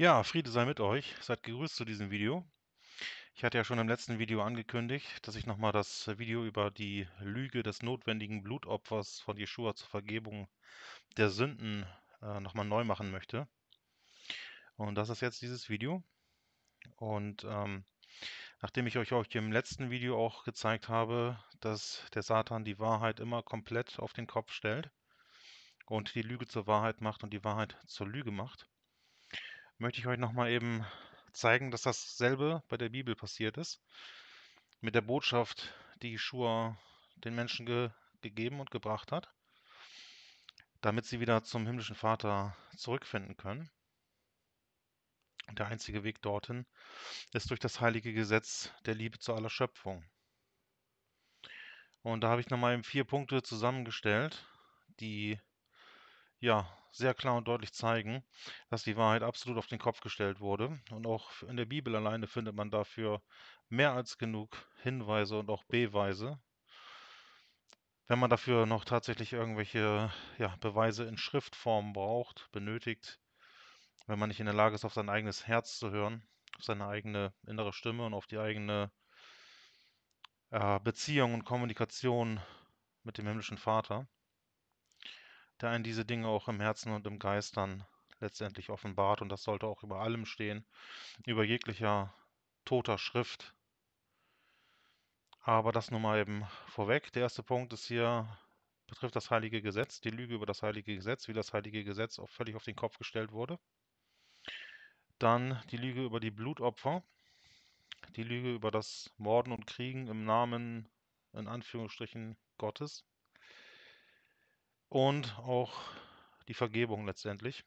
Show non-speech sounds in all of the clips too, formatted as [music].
Ja, Friede sei mit euch. Seid gegrüßt zu diesem Video. Ich hatte ja schon im letzten Video angekündigt, dass ich nochmal das äh, Video über die Lüge des notwendigen Blutopfers von Jesua zur Vergebung der Sünden äh, nochmal neu machen möchte. Und das ist jetzt dieses Video. Und ähm, nachdem ich euch, euch im letzten Video auch gezeigt habe, dass der Satan die Wahrheit immer komplett auf den Kopf stellt und die Lüge zur Wahrheit macht und die Wahrheit zur Lüge macht, möchte ich euch nochmal eben zeigen, dass dasselbe bei der Bibel passiert ist. Mit der Botschaft, die Schua den Menschen ge gegeben und gebracht hat, damit sie wieder zum himmlischen Vater zurückfinden können. Der einzige Weg dorthin ist durch das heilige Gesetz der Liebe zu aller Schöpfung. Und da habe ich nochmal eben vier Punkte zusammengestellt, die ja, sehr klar und deutlich zeigen, dass die Wahrheit absolut auf den Kopf gestellt wurde. Und auch in der Bibel alleine findet man dafür mehr als genug Hinweise und auch Beweise. Wenn man dafür noch tatsächlich irgendwelche ja, Beweise in Schriftform braucht, benötigt, wenn man nicht in der Lage ist, auf sein eigenes Herz zu hören, auf seine eigene innere Stimme und auf die eigene äh, Beziehung und Kommunikation mit dem himmlischen Vater der einen diese Dinge auch im Herzen und im Geist dann letztendlich offenbart. Und das sollte auch über allem stehen, über jeglicher toter Schrift. Aber das nur mal eben vorweg. Der erste Punkt ist hier, betrifft das heilige Gesetz, die Lüge über das heilige Gesetz, wie das heilige Gesetz auch völlig auf den Kopf gestellt wurde. Dann die Lüge über die Blutopfer, die Lüge über das Morden und Kriegen im Namen, in Anführungsstrichen, Gottes und auch die Vergebung letztendlich.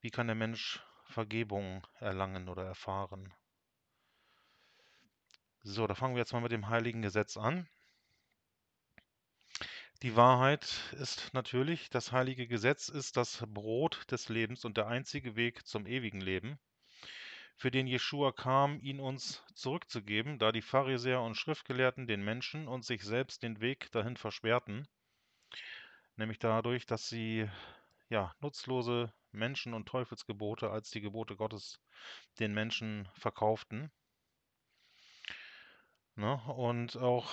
Wie kann der Mensch Vergebung erlangen oder erfahren? So, da fangen wir jetzt mal mit dem heiligen Gesetz an. Die Wahrheit ist natürlich, das heilige Gesetz ist das Brot des Lebens und der einzige Weg zum ewigen Leben, für den Jeschua kam, ihn uns zurückzugeben, da die Pharisäer und Schriftgelehrten den Menschen und sich selbst den Weg dahin versperrten nämlich dadurch, dass sie ja, nutzlose Menschen und Teufelsgebote als die Gebote Gottes den Menschen verkauften. Ne? Und auch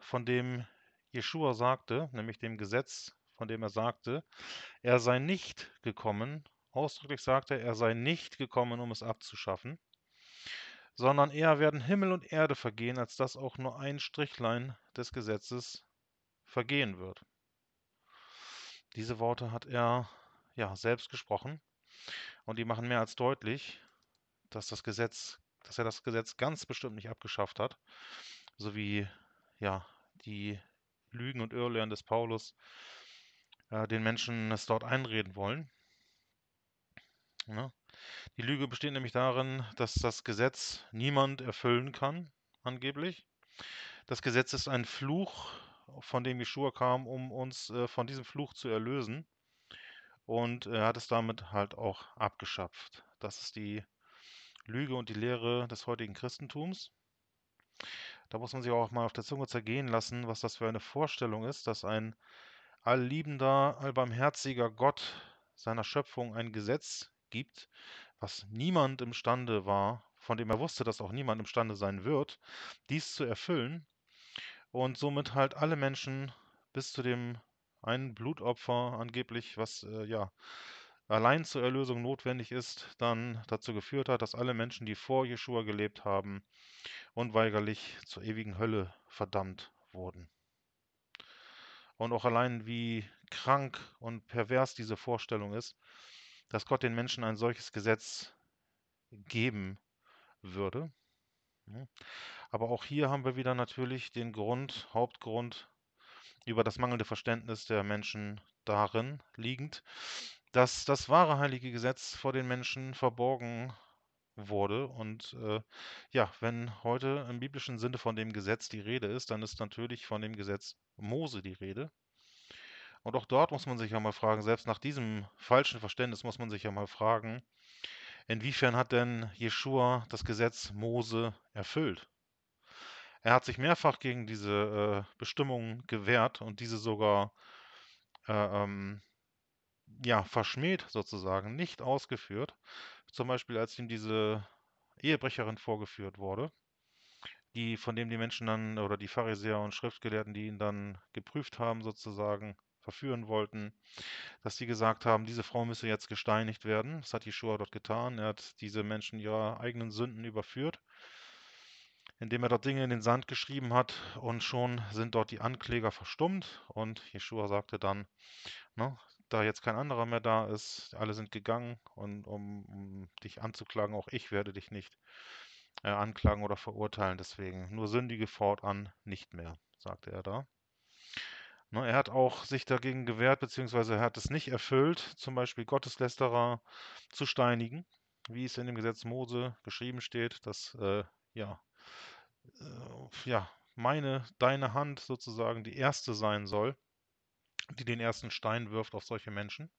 von dem Jeschua sagte, nämlich dem Gesetz, von dem er sagte, er sei nicht gekommen, ausdrücklich sagte er, er sei nicht gekommen, um es abzuschaffen, sondern eher werden Himmel und Erde vergehen, als dass auch nur ein Strichlein des Gesetzes vergehen wird. Diese Worte hat er ja selbst gesprochen und die machen mehr als deutlich, dass das Gesetz, dass er das Gesetz ganz bestimmt nicht abgeschafft hat, sowie ja die Lügen und Irrlehren des Paulus äh, den Menschen es dort einreden wollen. Ja. Ne? Die Lüge besteht nämlich darin, dass das Gesetz niemand erfüllen kann, angeblich. Das Gesetz ist ein Fluch, von dem Geschur kam, um uns äh, von diesem Fluch zu erlösen. Und er äh, hat es damit halt auch abgeschöpft. Das ist die Lüge und die Lehre des heutigen Christentums. Da muss man sich auch mal auf der Zunge zergehen lassen, was das für eine Vorstellung ist, dass ein allliebender, allbarmherziger Gott seiner Schöpfung ein Gesetz gibt, was niemand imstande war, von dem er wusste, dass auch niemand imstande sein wird, dies zu erfüllen und somit halt alle Menschen bis zu dem einen Blutopfer angeblich, was äh, ja allein zur Erlösung notwendig ist, dann dazu geführt hat, dass alle Menschen, die vor Jeschua gelebt haben, unweigerlich zur ewigen Hölle verdammt wurden. Und auch allein wie krank und pervers diese Vorstellung ist, dass Gott den Menschen ein solches Gesetz geben würde, Ne? Aber auch hier haben wir wieder natürlich den Grund, Hauptgrund über das mangelnde Verständnis der Menschen darin liegend, dass das wahre heilige Gesetz vor den Menschen verborgen wurde. Und äh, ja, wenn heute im biblischen Sinne von dem Gesetz die Rede ist, dann ist natürlich von dem Gesetz Mose die Rede. Und auch dort muss man sich ja mal fragen, selbst nach diesem falschen Verständnis muss man sich ja mal fragen, Inwiefern hat denn Jeschua das Gesetz Mose erfüllt? Er hat sich mehrfach gegen diese äh, Bestimmungen gewehrt und diese sogar äh, ähm, ja, verschmäht sozusagen, nicht ausgeführt. Zum Beispiel, als ihm diese Ehebrecherin vorgeführt wurde, die von dem die Menschen dann oder die Pharisäer und Schriftgelehrten, die ihn dann geprüft haben sozusagen, verführen wollten, dass die gesagt haben, diese Frau müsse jetzt gesteinigt werden. Das hat Jeschua dort getan. Er hat diese Menschen ihrer eigenen Sünden überführt, indem er dort Dinge in den Sand geschrieben hat und schon sind dort die Ankläger verstummt und Jeschua sagte dann, ne, da jetzt kein anderer mehr da ist, alle sind gegangen und um, um dich anzuklagen, auch ich werde dich nicht äh, anklagen oder verurteilen. Deswegen nur sündige fortan nicht mehr, sagte er da. Ne, er hat auch sich dagegen gewehrt, beziehungsweise er hat es nicht erfüllt, zum Beispiel Gotteslästerer zu steinigen, wie es in dem Gesetz Mose geschrieben steht, dass äh, ja, äh, ja, meine, deine Hand sozusagen die erste sein soll, die den ersten Stein wirft auf solche Menschen.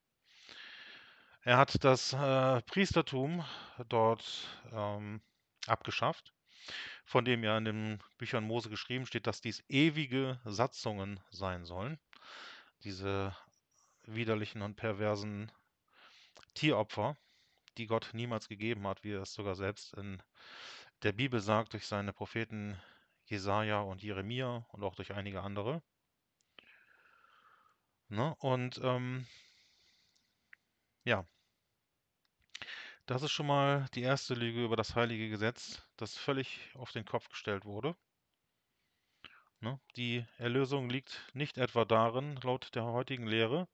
Er hat das äh, Priestertum dort ähm, abgeschafft von dem ja in den Büchern Mose geschrieben steht, dass dies ewige Satzungen sein sollen. Diese widerlichen und perversen Tieropfer, die Gott niemals gegeben hat, wie er es sogar selbst in der Bibel sagt, durch seine Propheten Jesaja und Jeremia und auch durch einige andere. Ne? Und ähm, ja, das ist schon mal die erste Lüge über das heilige Gesetz, das völlig auf den Kopf gestellt wurde. Ne? Die Erlösung liegt nicht etwa darin, laut der heutigen Lehre,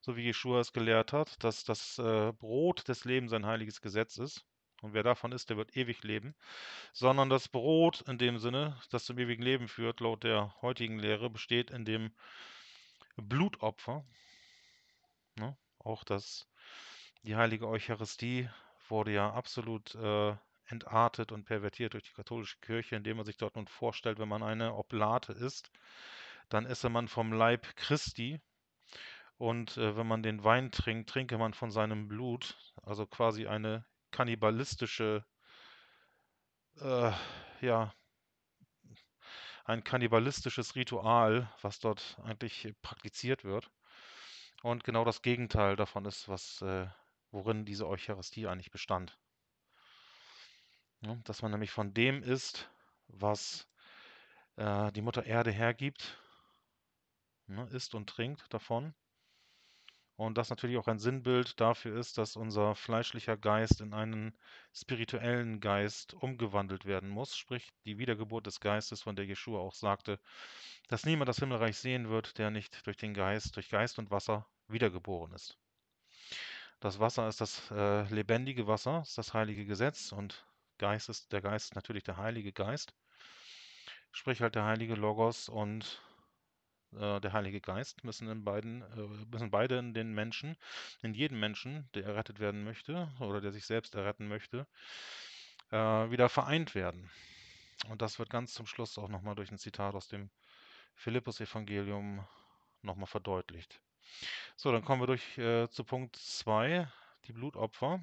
so wie Jeschua es gelehrt hat, dass das äh, Brot des Lebens ein heiliges Gesetz ist. Und wer davon ist, der wird ewig leben. Sondern das Brot in dem Sinne, das zum ewigen Leben führt, laut der heutigen Lehre, besteht in dem Blutopfer. Ne? Auch das, die heilige Eucharistie wurde ja absolut äh, entartet und pervertiert durch die katholische Kirche, indem man sich dort nun vorstellt, wenn man eine Oblate isst, dann esse man vom Leib Christi. Und äh, wenn man den Wein trinkt, trinke man von seinem Blut. Also quasi eine kannibalistische, äh, ja, ein kannibalistisches Ritual, was dort eigentlich praktiziert wird. Und genau das Gegenteil davon ist, was äh, worin diese Eucharistie eigentlich bestand. Ja, dass man nämlich von dem ist, was äh, die Mutter Erde hergibt, ne, isst und trinkt davon. Und das natürlich auch ein Sinnbild dafür ist, dass unser fleischlicher Geist in einen spirituellen Geist umgewandelt werden muss, sprich die Wiedergeburt des Geistes, von der Jeschua auch sagte, dass niemand das Himmelreich sehen wird, der nicht durch den Geist, durch Geist und Wasser wiedergeboren ist. Das Wasser ist das äh, lebendige Wasser, ist das heilige Gesetz und Geist ist, der Geist ist natürlich der heilige Geist. Sprich halt der heilige Logos und äh, der heilige Geist müssen, in beiden, äh, müssen beide in den Menschen, in jedem Menschen, der errettet werden möchte oder der sich selbst erretten möchte, äh, wieder vereint werden. Und das wird ganz zum Schluss auch nochmal durch ein Zitat aus dem Philippus-Evangelium nochmal verdeutlicht. So, dann kommen wir durch äh, zu Punkt 2, die Blutopfer.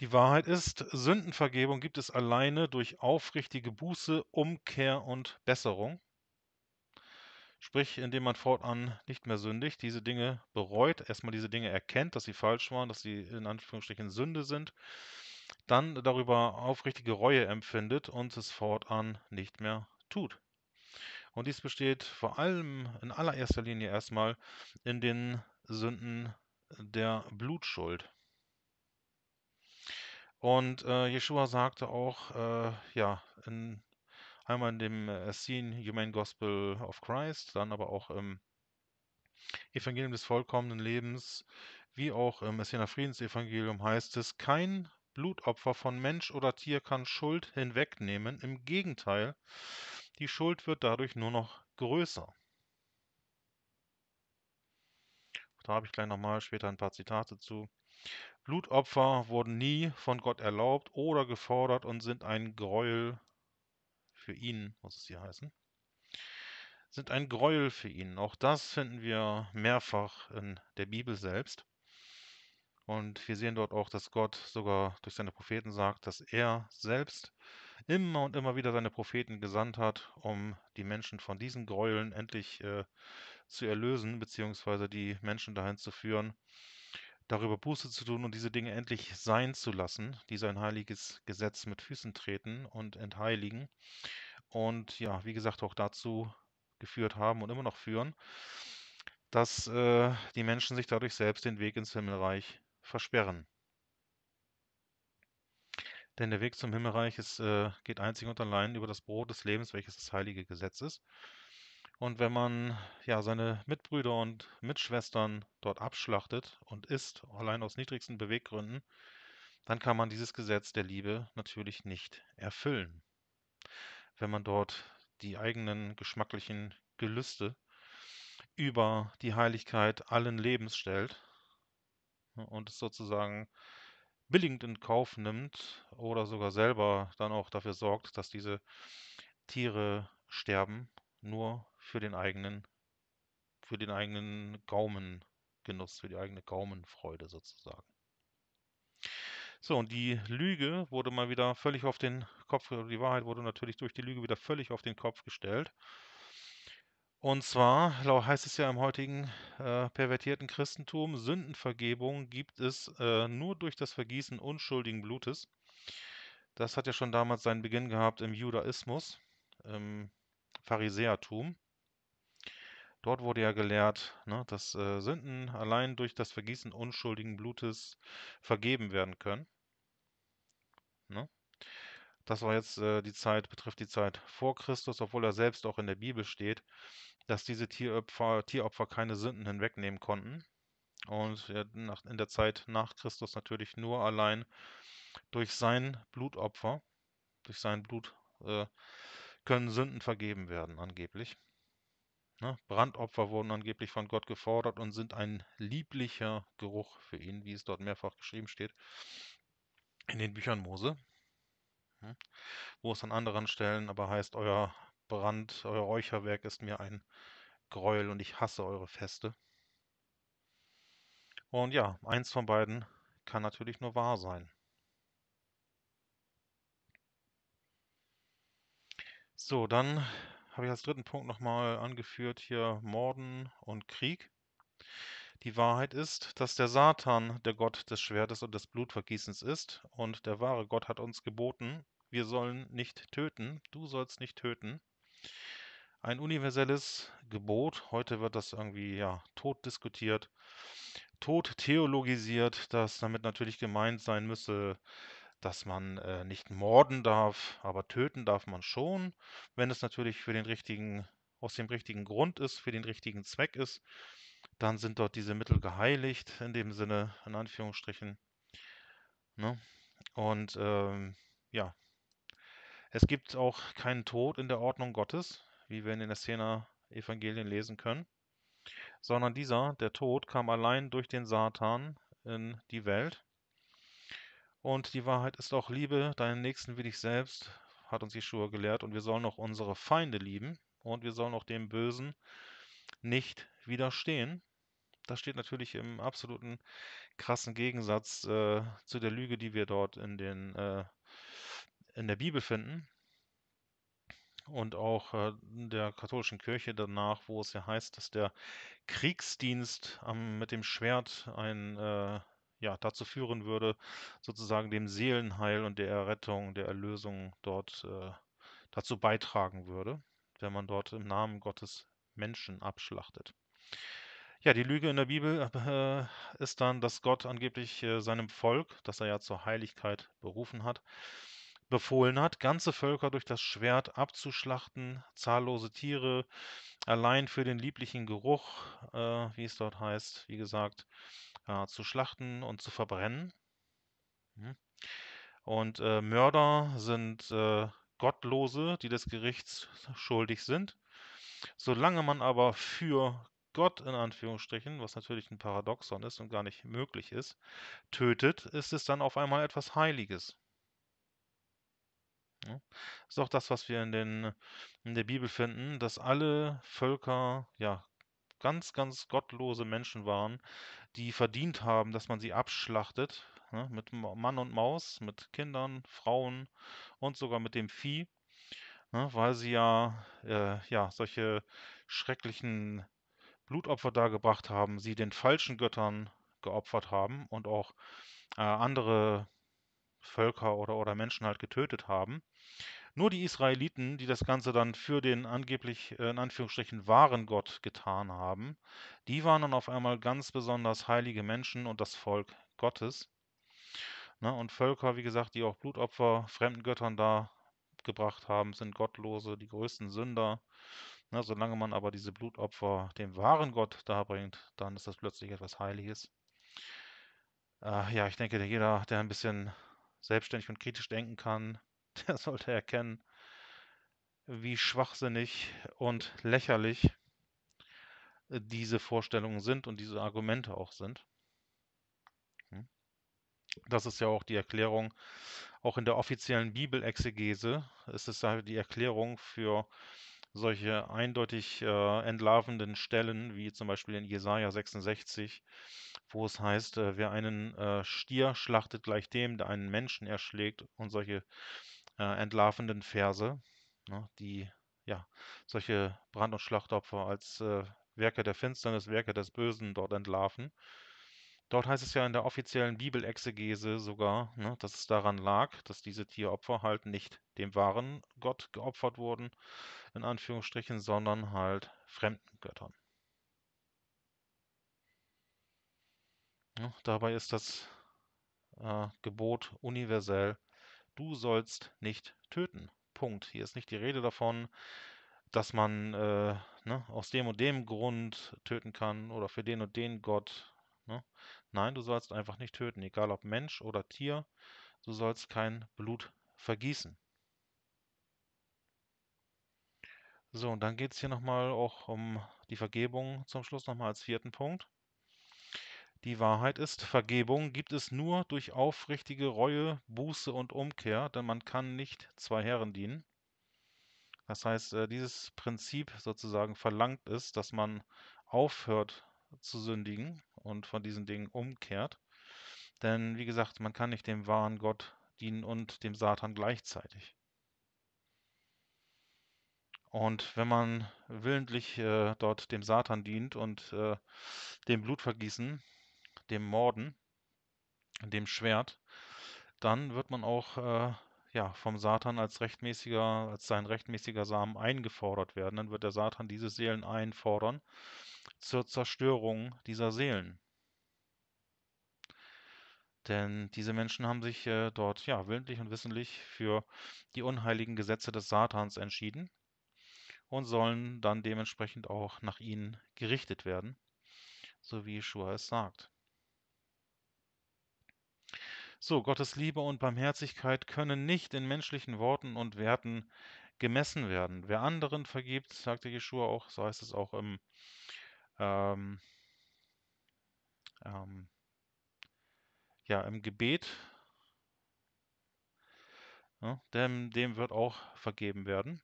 Die Wahrheit ist, Sündenvergebung gibt es alleine durch aufrichtige Buße, Umkehr und Besserung. Sprich, indem man fortan nicht mehr sündigt, diese Dinge bereut, erstmal diese Dinge erkennt, dass sie falsch waren, dass sie in Anführungsstrichen Sünde sind, dann darüber aufrichtige Reue empfindet und es fortan nicht mehr tut. Und dies besteht vor allem in allererster Linie erstmal in den Sünden der Blutschuld. Und äh, Jeshua sagte auch, äh, ja, in, einmal in dem Essene äh, Humane Gospel of Christ, dann aber auch im Evangelium des vollkommenen Lebens, wie auch im Essener Friedensevangelium heißt es, kein Blutopfer von Mensch oder Tier kann Schuld hinwegnehmen. Im Gegenteil, die Schuld wird dadurch nur noch größer. Da habe ich gleich nochmal später ein paar Zitate zu. Blutopfer wurden nie von Gott erlaubt oder gefordert und sind ein Gräuel für ihn, muss es hier heißen. Sind ein Gräuel für ihn. Auch das finden wir mehrfach in der Bibel selbst. Und wir sehen dort auch, dass Gott sogar durch seine Propheten sagt, dass er selbst äh, immer und immer wieder seine Propheten gesandt hat, um die Menschen von diesen Gräueln endlich äh, zu erlösen, beziehungsweise die Menschen dahin zu führen, darüber Buße zu tun und diese Dinge endlich sein zu lassen, die sein heiliges Gesetz mit Füßen treten und entheiligen. Und ja, wie gesagt, auch dazu geführt haben und immer noch führen, dass äh, die Menschen sich dadurch selbst den Weg ins Himmelreich versperren. Denn der Weg zum Himmelreich ist, äh, geht einzig und allein über das Brot des Lebens, welches das heilige Gesetz ist. Und wenn man ja seine Mitbrüder und Mitschwestern dort abschlachtet und isst, allein aus niedrigsten Beweggründen, dann kann man dieses Gesetz der Liebe natürlich nicht erfüllen. Wenn man dort die eigenen geschmacklichen Gelüste über die Heiligkeit allen Lebens stellt ne, und es sozusagen billigend in Kauf nimmt oder sogar selber dann auch dafür sorgt, dass diese Tiere sterben, nur für den eigenen, für den eigenen Gaumengenuss, für die eigene Gaumenfreude sozusagen. So, und die Lüge wurde mal wieder völlig auf den Kopf, die Wahrheit wurde natürlich durch die Lüge wieder völlig auf den Kopf gestellt. Und zwar heißt es ja im heutigen äh, pervertierten Christentum, Sündenvergebung gibt es äh, nur durch das Vergießen unschuldigen Blutes. Das hat ja schon damals seinen Beginn gehabt im Judaismus, im Pharisäertum. Dort wurde ja gelehrt, ne, dass äh, Sünden allein durch das Vergießen unschuldigen Blutes vergeben werden können. Ne? das war jetzt äh, die Zeit, betrifft die Zeit vor Christus, obwohl er selbst auch in der Bibel steht, dass diese Tieropfer, Tieropfer keine Sünden hinwegnehmen konnten. Und in der Zeit nach Christus natürlich nur allein durch sein Blutopfer, durch sein Blut äh, können Sünden vergeben werden, angeblich. Ne? Brandopfer wurden angeblich von Gott gefordert und sind ein lieblicher Geruch für ihn, wie es dort mehrfach geschrieben steht in den Büchern Mose. Mhm. Wo es an anderen Stellen aber heißt, euer Brand, euer Räucherwerk ist mir ein Gräuel und ich hasse eure Feste. Und ja, eins von beiden kann natürlich nur wahr sein. So, dann habe ich als dritten Punkt nochmal angeführt hier Morden und Krieg. Die Wahrheit ist, dass der Satan der Gott des Schwertes und des Blutvergießens ist, und der wahre Gott hat uns geboten, wir sollen nicht töten, du sollst nicht töten. Ein universelles Gebot, heute wird das irgendwie ja, tot diskutiert, tot theologisiert, dass damit natürlich gemeint sein müsse, dass man äh, nicht morden darf, aber töten darf man schon, wenn es natürlich für den richtigen, aus dem richtigen Grund ist, für den richtigen Zweck ist, dann sind dort diese Mittel geheiligt, in dem Sinne, in Anführungsstrichen. Ne? Und ähm, ja, es gibt auch keinen Tod in der Ordnung Gottes, wie wir in den Essener Evangelien lesen können, sondern dieser, der Tod, kam allein durch den Satan in die Welt. Und die Wahrheit ist auch Liebe, deinen Nächsten wie dich selbst, hat uns Jeschua gelehrt. Und wir sollen auch unsere Feinde lieben und wir sollen auch dem Bösen nicht widerstehen. Das steht natürlich im absoluten krassen Gegensatz äh, zu der Lüge, die wir dort in den äh, in der Bibel finden und auch äh, in der katholischen Kirche danach, wo es ja heißt, dass der Kriegsdienst am, ähm, mit dem Schwert ein, äh, ja, dazu führen würde, sozusagen dem Seelenheil und der Errettung, der Erlösung dort äh, dazu beitragen würde, wenn man dort im Namen Gottes Menschen abschlachtet. Ja, die Lüge in der Bibel äh, ist dann, dass Gott angeblich äh, seinem Volk, das er ja zur Heiligkeit berufen hat, befohlen hat, ganze Völker durch das Schwert abzuschlachten, zahllose Tiere, allein für den lieblichen Geruch, äh, wie es dort heißt, wie gesagt, äh, zu schlachten und zu verbrennen. Mhm. Und äh, Mörder sind äh, Gottlose, die des Gerichts schuldig sind. Solange man aber für Gott in Anführungsstrichen, was natürlich ein Paradoxon ist und gar nicht möglich ist, tötet, ist es dann auf einmal etwas Heiliges. Das ne? ist auch das, was wir in, den, in der Bibel finden, dass alle Völker ja ganz, ganz gottlose Menschen waren, die verdient haben, dass man sie abschlachtet, ne, mit Mann und Maus, mit Kindern, Frauen und sogar mit dem Vieh, ne, weil sie ja, äh, ja solche schrecklichen Blutopfer dargebracht haben, sie den falschen Göttern geopfert haben und auch äh, andere Völker oder, oder Menschen halt getötet haben. Nur die Israeliten, die das Ganze dann für den angeblich äh, in Anführungsstrichen wahren Gott getan haben, die waren dann auf einmal ganz besonders heilige Menschen und das Volk Gottes. Ne, und Völker, wie gesagt, die auch Blutopfer fremden Göttern da gebracht haben, sind Gottlose, die größten Sünder. Ne, solange man aber diese Blutopfer dem wahren Gott darbringt, dann ist das plötzlich etwas Heiliges. Äh, ja, ich denke, jeder, der ein bisschen selbstständig und kritisch denken kann, [laughs] der sollte erkennen, wie schwachsinnig und lächerlich diese Vorstellungen sind und diese Argumente auch sind. Hm? Das ist ja auch die Erklärung, auch in der offiziellen Bibelexegese ist es halt die Erklärung für solche eindeutig äh, entlarvenden Stellen, wie zum Beispiel in Jesaja 66, wo es heißt, äh, wer einen äh, Stier schlachtet gleich dem, der einen Menschen erschlägt und solche äh, entlarvenden Verse, ne, die ja solche Brand- und Schlachtopfer als äh, Werke der Finsternis, Werke des Bösen dort entlarven. Dort heißt es ja in der offiziellen Bibelexegese sogar, ne, dass es daran lag, dass diese Tieropfer halt nicht dem wahren Gott geopfert wurden, in Anführungsstrichen, sondern halt fremden Göttern. Ja, ne, dabei ist das äh, Gebot universell du sollst nicht töten. Punkt. Hier ist nicht die Rede davon, dass man äh, ne, aus dem und dem Grund töten kann oder für den und den Gott. Ne? Nein, du sollst einfach nicht töten, egal ob Mensch oder Tier, du sollst kein Blut vergießen. So, und dann geht es hier nochmal auch um die Vergebung zum Schluss nochmal als vierten Punkt. Die Wahrheit ist, Vergebung gibt es nur durch aufrichtige Reue, Buße und Umkehr, denn man kann nicht zwei Herren dienen. Das heißt, äh, dieses Prinzip sozusagen verlangt es, dass man aufhört zu sündigen und von diesen Dingen umkehrt. Denn wie gesagt, man kann nicht dem wahren Gott dienen und dem Satan gleichzeitig. Und wenn man willentlich äh, dort dem Satan dient und äh, dem Blutvergießen dem Morden, dem Schwert, dann wird man auch äh, ja, vom Satan als rechtmäßiger, als sein rechtmäßiger Samen eingefordert werden. Dann wird der Satan diese Seelen einfordern zur Zerstörung dieser Seelen. Denn diese Menschen haben sich äh, dort ja willentlich und wissentlich für die unheiligen Gesetze des Satans entschieden und sollen dann dementsprechend auch nach ihnen gerichtet werden, so wie Shua es sagt. So, Gottes Liebe und Barmherzigkeit können nicht in menschlichen Worten und Werten gemessen werden. Wer anderen vergibt, sagte Jeschua auch, so heißt es auch im ähm, ähm, ja, im Gebet, ja, dem, dem, wird auch vergeben werden.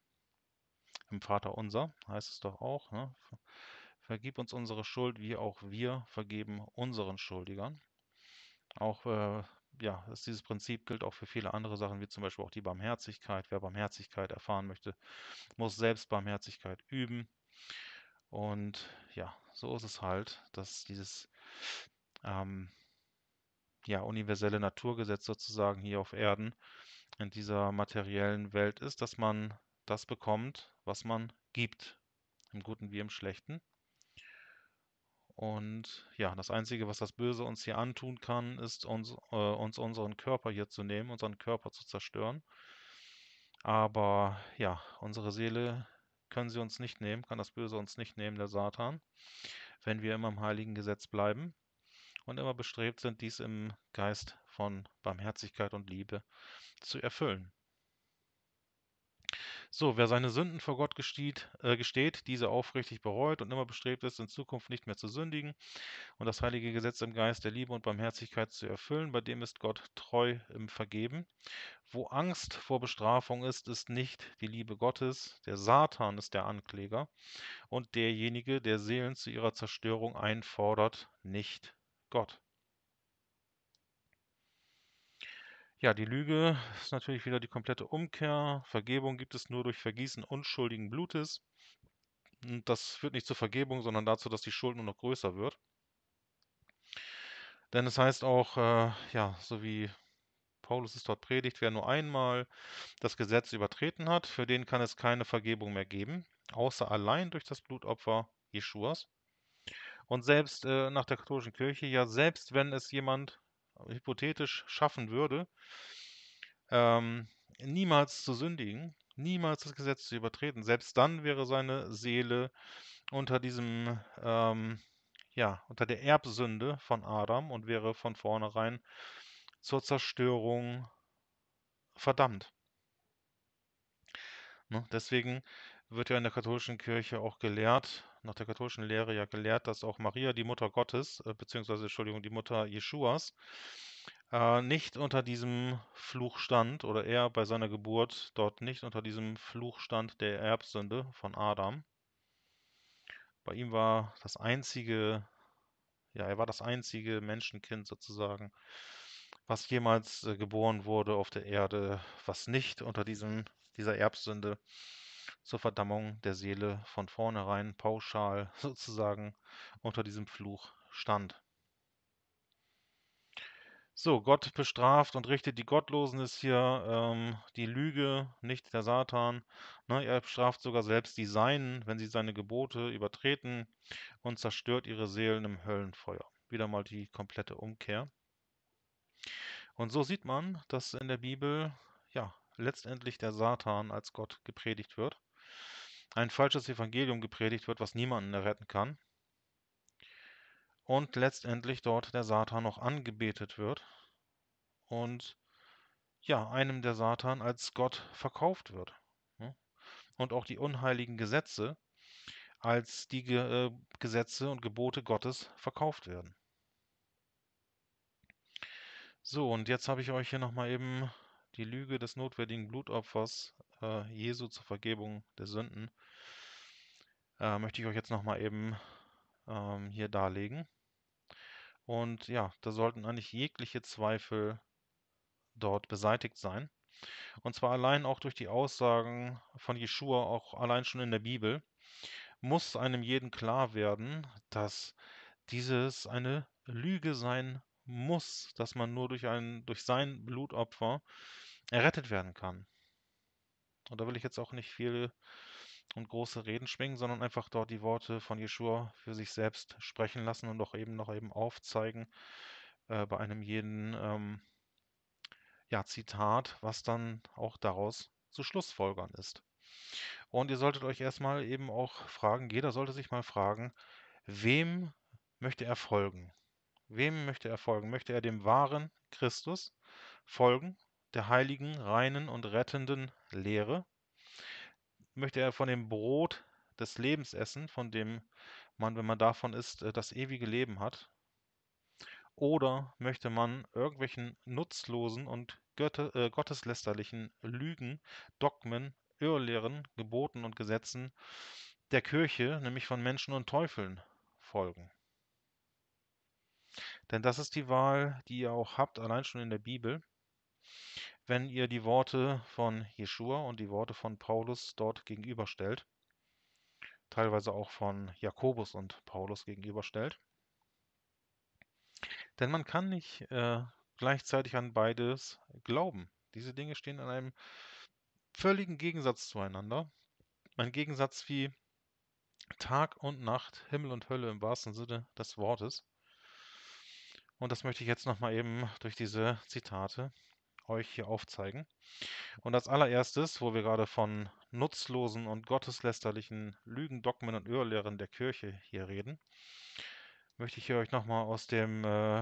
Im Vater unser heißt es doch auch, ne? vergib uns unsere Schuld, wie auch wir vergeben unseren Schuldigern. Auch äh, ja, dass dieses Prinzip gilt auch für viele andere Sachen, wie zum Beispiel auch die Barmherzigkeit. Wer Barmherzigkeit erfahren möchte, muss selbst Barmherzigkeit üben. Und ja, so ist es halt, dass dieses ähm, ja, universelle Naturgesetz sozusagen hier auf Erden in dieser materiellen Welt ist, dass man das bekommt, was man gibt, im Guten wie im Schlechten. Und ja, das Einzige, was das Böse uns hier antun kann, ist uns, äh, uns unseren Körper hier zu nehmen, unseren Körper zu zerstören. Aber ja, unsere Seele können sie uns nicht nehmen, kann das Böse uns nicht nehmen, der Satan, wenn wir immer im heiligen Gesetz bleiben und immer bestrebt sind, dies im Geist von Barmherzigkeit und Liebe zu erfüllen. So, wer seine Sünden vor Gott gesteht, äh, gesteht, diese aufrichtig bereut und immer bestrebt ist, in Zukunft nicht mehr zu sündigen und das heilige Gesetz im Geist der Liebe und Barmherzigkeit zu erfüllen, bei dem ist Gott treu im Vergeben. Wo Angst vor Bestrafung ist, ist nicht die Liebe Gottes. Der Satan ist der Ankläger und derjenige, der Seelen zu ihrer Zerstörung einfordert, nicht Gott. Ja, die Lüge ist natürlich wieder die komplette Umkehr. Vergebung gibt es nur durch Vergießen unschuldigen Blutes. Und das führt nicht zur Vergebung, sondern dazu, dass die Schuld nur noch größer wird. Denn es heißt auch, äh, ja, so wie Paulus es dort predigt, wer nur einmal das Gesetz übertreten hat, für den kann es keine Vergebung mehr geben, außer allein durch das Blutopfer Jeschuas. Und selbst äh, nach der katholischen Kirche, ja, selbst wenn es jemand hypothetisch schaffen würde, ähm, niemals zu sündigen, niemals das Gesetz zu übertreten. Selbst dann wäre seine Seele unter diesem, ähm, ja, unter der Erbsünde von Adam und wäre von vornherein zur Zerstörung verdammt. Ne? Deswegen wird ja in der katholischen Kirche auch gelehrt, nach der katholischen Lehre ja gelehrt, dass auch Maria, die Mutter Gottes, äh, beziehungsweise, Entschuldigung, die Mutter Jeschuas, äh, nicht unter diesem Fluch stand oder er bei seiner Geburt dort nicht unter diesem Fluch stand der Erbsünde von Adam. Bei ihm war das einzige, ja, er war das einzige Menschenkind sozusagen, was jemals äh, geboren wurde auf der Erde, was nicht unter diesem, dieser Erbsünde äh, zur Verdammung der Seele von vornherein pauschal [laughs] sozusagen unter diesem Fluch stand. So, Gott bestraft und richtet die Gottlosen ist hier ähm, die Lüge, nicht der Satan. Ne, er bestraft sogar selbst die Seinen, wenn sie seine Gebote übertreten und zerstört ihre Seelen im Höllenfeuer. Wieder mal die komplette Umkehr. Und so sieht man, dass in der Bibel ja letztendlich der Satan als Gott gepredigt wird ein falsches Evangelium gepredigt wird, was niemanden erretten kann. Und letztendlich dort der Satan noch angebetet wird und ja, einem der Satan als Gott verkauft wird. Ne? Und auch die unheiligen Gesetze als die Ge äh, Gesetze und Gebote Gottes verkauft werden. So, und jetzt habe ich euch hier nochmal eben die Lüge des notwendigen Blutopfers äh, Jesu zur Vergebung der Sünden, äh, möchte ich euch jetzt nochmal eben ähm, hier darlegen. Und ja, da sollten eigentlich jegliche Zweifel dort beseitigt sein. Und zwar allein auch durch die Aussagen von Jeschua, auch allein schon in der Bibel, muss einem jeden klar werden, dass dieses eine Lüge sein muss, dass man nur durch, ein, durch sein Blutopfer errettet werden kann. Und da will ich jetzt auch nicht viel und große Reden schwingen, sondern einfach dort die Worte von Jeschua für sich selbst sprechen lassen und auch eben noch eben aufzeigen äh, bei einem jeden ähm, ja, Zitat, was dann auch daraus zu Schlussfolgern ist. Und ihr solltet euch erstmal eben auch fragen, jeder sollte sich mal fragen, wem möchte er folgen? Wem möchte er folgen? Möchte er dem wahren Christus folgen der heiligen, reinen und rettenden Lehre, möchte er von dem Brot des Lebens essen, von dem man, wenn man davon isst, äh, das ewige Leben hat. Oder möchte man irgendwelchen nutzlosen und Götte, äh, gotteslästerlichen Lügen, Dogmen, Irrlehren, Geboten und Gesetzen der Kirche, nämlich von Menschen und Teufeln, folgen. Denn das ist die Wahl, die ihr auch habt, allein schon in der Bibel wenn ihr die Worte von Jeschua und die Worte von Paulus dort gegenüberstellt, teilweise auch von Jakobus und Paulus gegenüberstellt. Denn man kann nicht äh, gleichzeitig an beides glauben. Diese Dinge stehen in einem völligen Gegensatz zueinander. Ein Gegensatz wie Tag und Nacht, Himmel und Hölle im wahrsten Sinne des Wortes. Und das möchte ich jetzt nochmal eben durch diese Zitate euch hier aufzeigen. Und als allererstes, wo wir gerade von nutzlosen und gotteslästerlichen Lügen, Dogmen und Irrlehren der Kirche hier reden, möchte ich hier euch nochmal aus dem äh,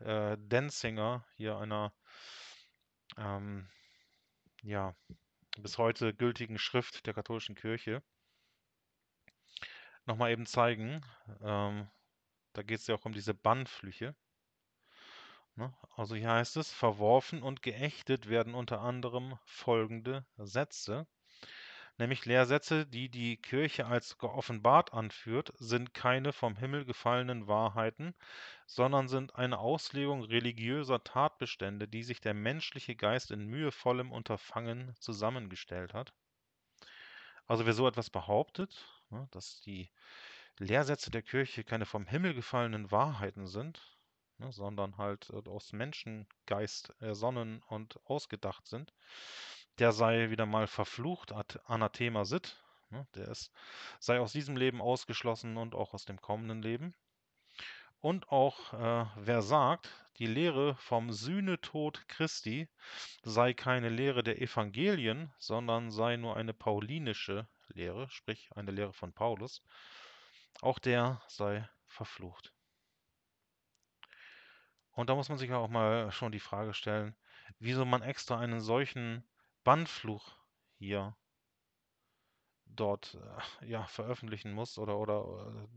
äh, Danzinger, hier einer ähm, ja, bis heute gültigen Schrift der katholischen Kirche, nochmal eben zeigen. Ähm, da geht es ja auch um diese Bannflüche. Ne? Also hier heißt es, verworfen und geächtet werden unter anderem folgende Sätze. Nämlich Lehrsätze, die die Kirche als geoffenbart anführt, sind keine vom Himmel gefallenen Wahrheiten, sondern sind eine Auslegung religiöser Tatbestände, die sich der menschliche Geist in mühevollem Unterfangen zusammengestellt hat. Also wer so etwas behauptet, ne, dass die Lehrsätze der Kirche keine vom Himmel gefallenen Wahrheiten sind, ne, sondern halt äh, aus Menschengeist ersonnen und ausgedacht sind, der sei wieder mal verflucht, Anathema Sitt, ne, der ist, sei aus diesem Leben ausgeschlossen und auch aus dem kommenden Leben. Und auch, äh, wer sagt, die Lehre vom Sühnetod Christi sei keine Lehre der Evangelien, sondern sei nur eine paulinische Lehre, sprich eine Lehre von Paulus, auch der sei verflucht. Und da muss man sich ja auch mal schon die Frage stellen, wieso man extra einen solchen Bannfluch hier dort äh, ja, veröffentlichen muss oder, oder äh,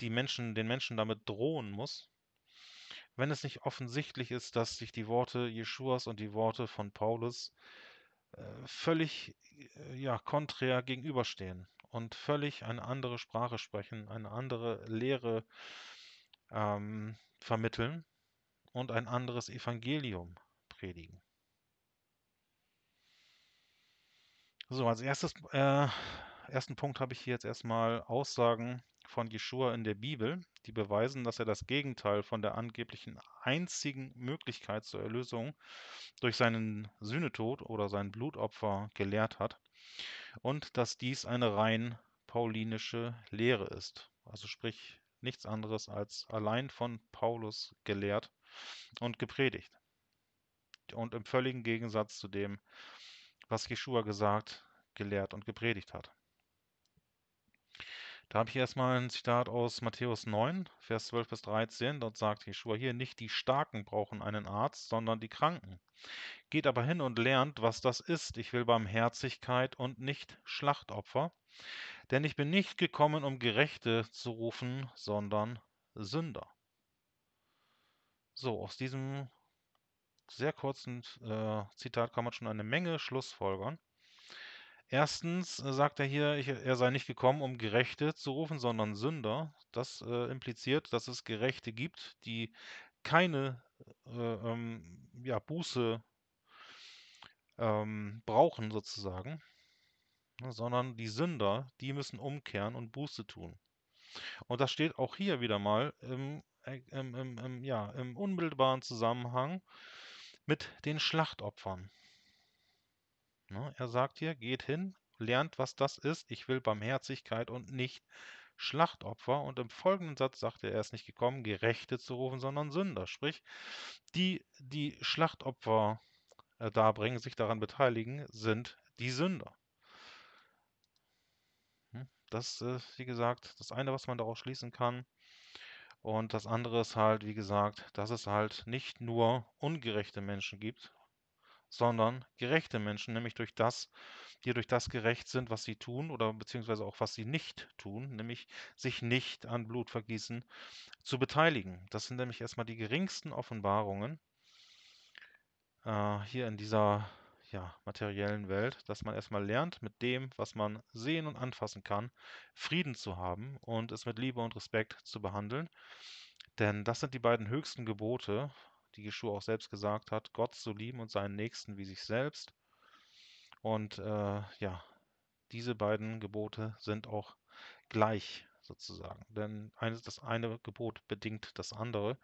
die Menschen, den Menschen damit drohen muss, wenn es nicht offensichtlich ist, dass sich die Worte Jeschuas und die Worte von Paulus äh, völlig äh, ja, konträr gegenüberstehen und völlig eine andere Sprache sprechen, eine andere Lehre ähm, vermitteln und ein anderes Evangelium predigen. So, als erstes, äh, ersten Punkt habe ich hier jetzt erstmal Aussagen von Jeschua in der Bibel, die beweisen, dass er das Gegenteil von der angeblichen einzigen Möglichkeit zur Erlösung durch seinen Sühnetod oder sein Blutopfer gelehrt hat und dass dies eine rein paulinische Lehre ist. Also sprich nichts anderes als allein von Paulus gelehrt und gepredigt. Und im völligen Gegensatz zu dem, was Jeschua gesagt, gelehrt und gepredigt hat. Da habe ich erstmal ein Zitat aus Matthäus 9, Vers 12 bis 13. Dort sagt Jeschua hier, nicht die Starken brauchen einen Arzt, sondern die Kranken. Geht aber hin und lernt, was das ist. Ich will Barmherzigkeit und nicht Schlachtopfer. Denn ich bin nicht gekommen, um Gerechte zu rufen, sondern Sünder. So, aus diesem sehr kurzen äh, Zitat kann man schon eine Menge Schlussfolgern. Erstens äh, sagt er hier, ich, er sei nicht gekommen, um Gerechte zu rufen, sondern Sünder. Das äh, impliziert, dass es Gerechte gibt, die keine äh, ähm, ja, Buße ähm, brauchen sozusagen, ne, sondern die Sünder, die müssen umkehren und Buße tun. Und das steht auch hier wieder mal im äh, ähm, ähm, ja, im unmittelbaren Zusammenhang mit den Schlachtopfern. Ne? Er sagt hier, geht hin, lernt, was das ist, ich will Barmherzigkeit und nicht Schlachtopfer. Und im folgenden Satz sagt er, er ist nicht gekommen, Gerechte zu rufen, sondern Sünder. Sprich, die, die Schlachtopfer äh, darbringen, sich daran beteiligen, sind die Sünder. Hm? Das, ist, wie gesagt, das eine, was man daraus schließen kann, und das andere ist halt, wie gesagt, dass es halt nicht nur ungerechte Menschen gibt, sondern gerechte Menschen, nämlich durch das, die durch das gerecht sind, was sie tun oder beziehungsweise auch was sie nicht tun, nämlich sich nicht an Blutvergießen zu beteiligen. Das sind nämlich erstmal die geringsten Offenbarungen äh, hier in dieser ja, materiellen Welt, dass man erstmal lernt, mit dem, was man sehen und anfassen kann, Frieden zu haben und es mit Liebe und Respekt zu behandeln. Denn das sind die beiden höchsten Gebote, die Jesu auch selbst gesagt hat, Gott zu lieben und seinen Nächsten wie sich selbst. Und äh, ja, diese beiden Gebote sind auch gleich sozusagen. Denn eines, das eine Gebot bedingt das andere.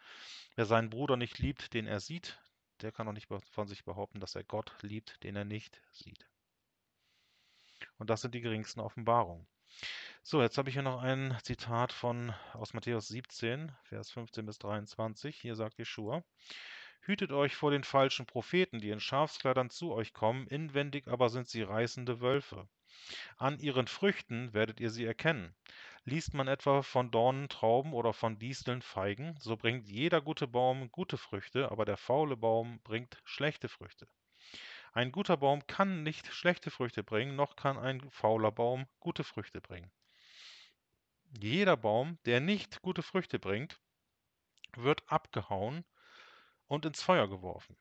Wer seinen Bruder nicht liebt, den er sieht, der kann auch nicht von sich behaupten, dass er Gott liebt, den er nicht sieht. Und das sind die geringsten Offenbarungen. So, jetzt habe ich hier noch ein Zitat von aus Matthäus 17, Vers 15 bis 23. Hier sagt Jeschua: Hütet euch vor den falschen Propheten, die in Schafskleidern zu euch kommen, inwendig aber sind sie reißende Wölfe. An ihren Früchten werdet ihr sie erkennen. Liest man etwa von Dornen Trauben oder von Disteln Feigen, so bringt jeder gute Baum gute Früchte, aber der faule Baum bringt schlechte Früchte. Ein guter Baum kann nicht schlechte Früchte bringen, noch kann ein fauler Baum gute Früchte bringen. Jeder Baum, der nicht gute Früchte bringt, wird abgehauen und ins Feuer geworfen.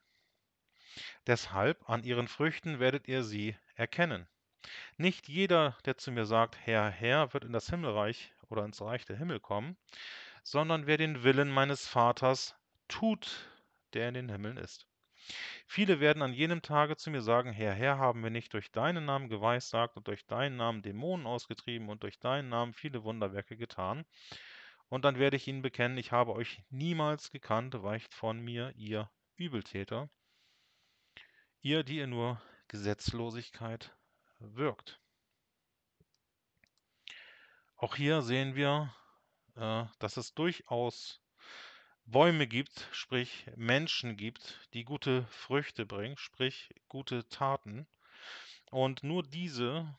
Deshalb an ihren Früchten werdet ihr sie erkennen. Nicht jeder, der zu mir sagt, Herr, Herr, wird in das Himmelreich oder ins Reich der Himmel kommen, sondern wer den Willen meines Vaters tut, der in den Himmeln ist. Viele werden an jenem Tage zu mir sagen, Herr, Herr, haben wir nicht durch deinen Namen geweissagt und durch deinen Namen Dämonen ausgetrieben und durch deinen Namen viele Wunderwerke getan? Und dann werde ich ihnen bekennen, ich habe euch niemals gekannt, weicht von mir, ihr Übeltäter, ihr, die ihr nur Gesetzlosigkeit wirkt. Auch hier sehen wir, äh, dass es durchaus Bäume gibt, sprich Menschen gibt, die gute Früchte bringen, sprich gute Taten. Und nur diese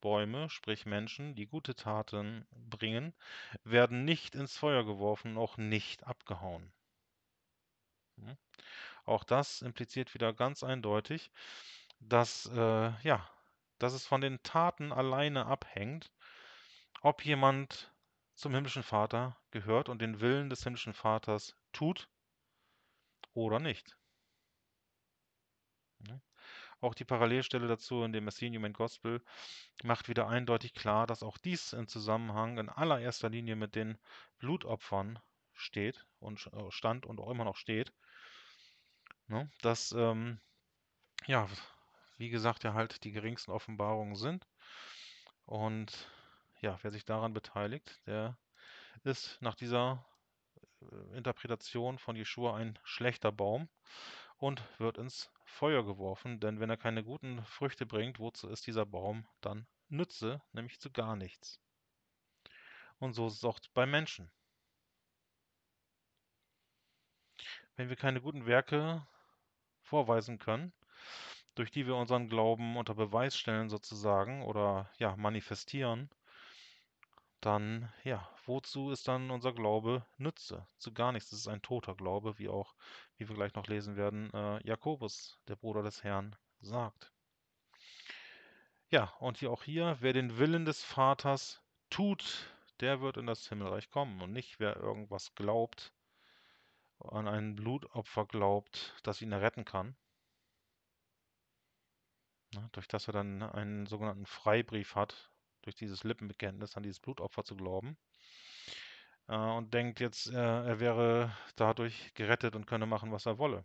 Bäume, sprich Menschen, die gute Taten bringen, werden nicht ins Feuer geworfen, auch nicht abgehauen. Hm? Auch das impliziert wieder ganz eindeutig, dass äh, ja, dass es von den Taten alleine abhängt, ob jemand zum himmlischen Vater gehört und den Willen des himmlischen Vaters tut oder nicht. Ne? Auch die Parallelstelle dazu in dem Messenium Gospel macht wieder eindeutig klar, dass auch dies im Zusammenhang in allererster Linie mit den Blutopfern steht und äh, stand und auch immer noch steht. Ne? Dass ähm, ja, wie gesagt, ja halt die geringsten Offenbarungen sind. Und ja, wer sich daran beteiligt, der ist nach dieser äh, Interpretation von Jeschua ein schlechter Baum und wird ins Feuer geworfen, denn wenn er keine guten Früchte bringt, wozu ist dieser Baum dann Nütze, nämlich zu gar nichts. Und so ist es auch bei Menschen. Wenn wir keine guten Werke vorweisen können, durch die wir unseren Glauben unter Beweis stellen sozusagen oder ja, manifestieren, dann ja, wozu ist dann unser Glaube Nütze? Zu gar nichts. Es ist ein toter Glaube, wie auch, wie wir gleich noch lesen werden, äh, Jakobus, der Bruder des Herrn, sagt. Ja, und hier auch hier, wer den Willen des Vaters tut, der wird in das Himmelreich kommen und nicht wer irgendwas glaubt, an ein Blutopfer glaubt, das ihn erretten kann. Ne? Durch das er dann ne, einen sogenannten Freibrief hat, durch dieses Lippenbekenntnis an dieses Blutopfer zu glauben. Äh, und denkt jetzt, äh, er wäre dadurch gerettet und könne machen, was er wolle.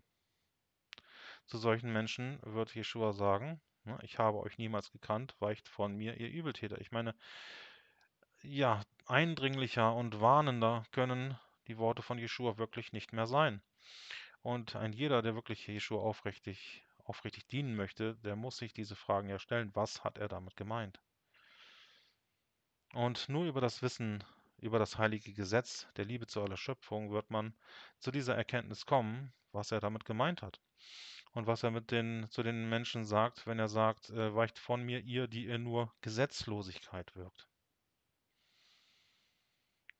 Zu solchen Menschen wird Jeshua sagen, ne? ich habe euch niemals gekannt, weicht von mir, ihr Übeltäter. Ich meine, ja, eindringlicher und warnender können die Worte von Jeschua wirklich nicht mehr sein. Und ein jeder, der wirklich Jeschua aufrichtig aufrichtig dienen möchte, der muss sich diese Fragen ja stellen. Was hat er damit gemeint? Und nur über das Wissen, über das heilige Gesetz der Liebe zu aller Schöpfung wird man zu dieser Erkenntnis kommen, was er damit gemeint hat. Und was er mit den, zu den Menschen sagt, wenn er sagt, äh, weicht von mir ihr, die ihr nur Gesetzlosigkeit wirkt.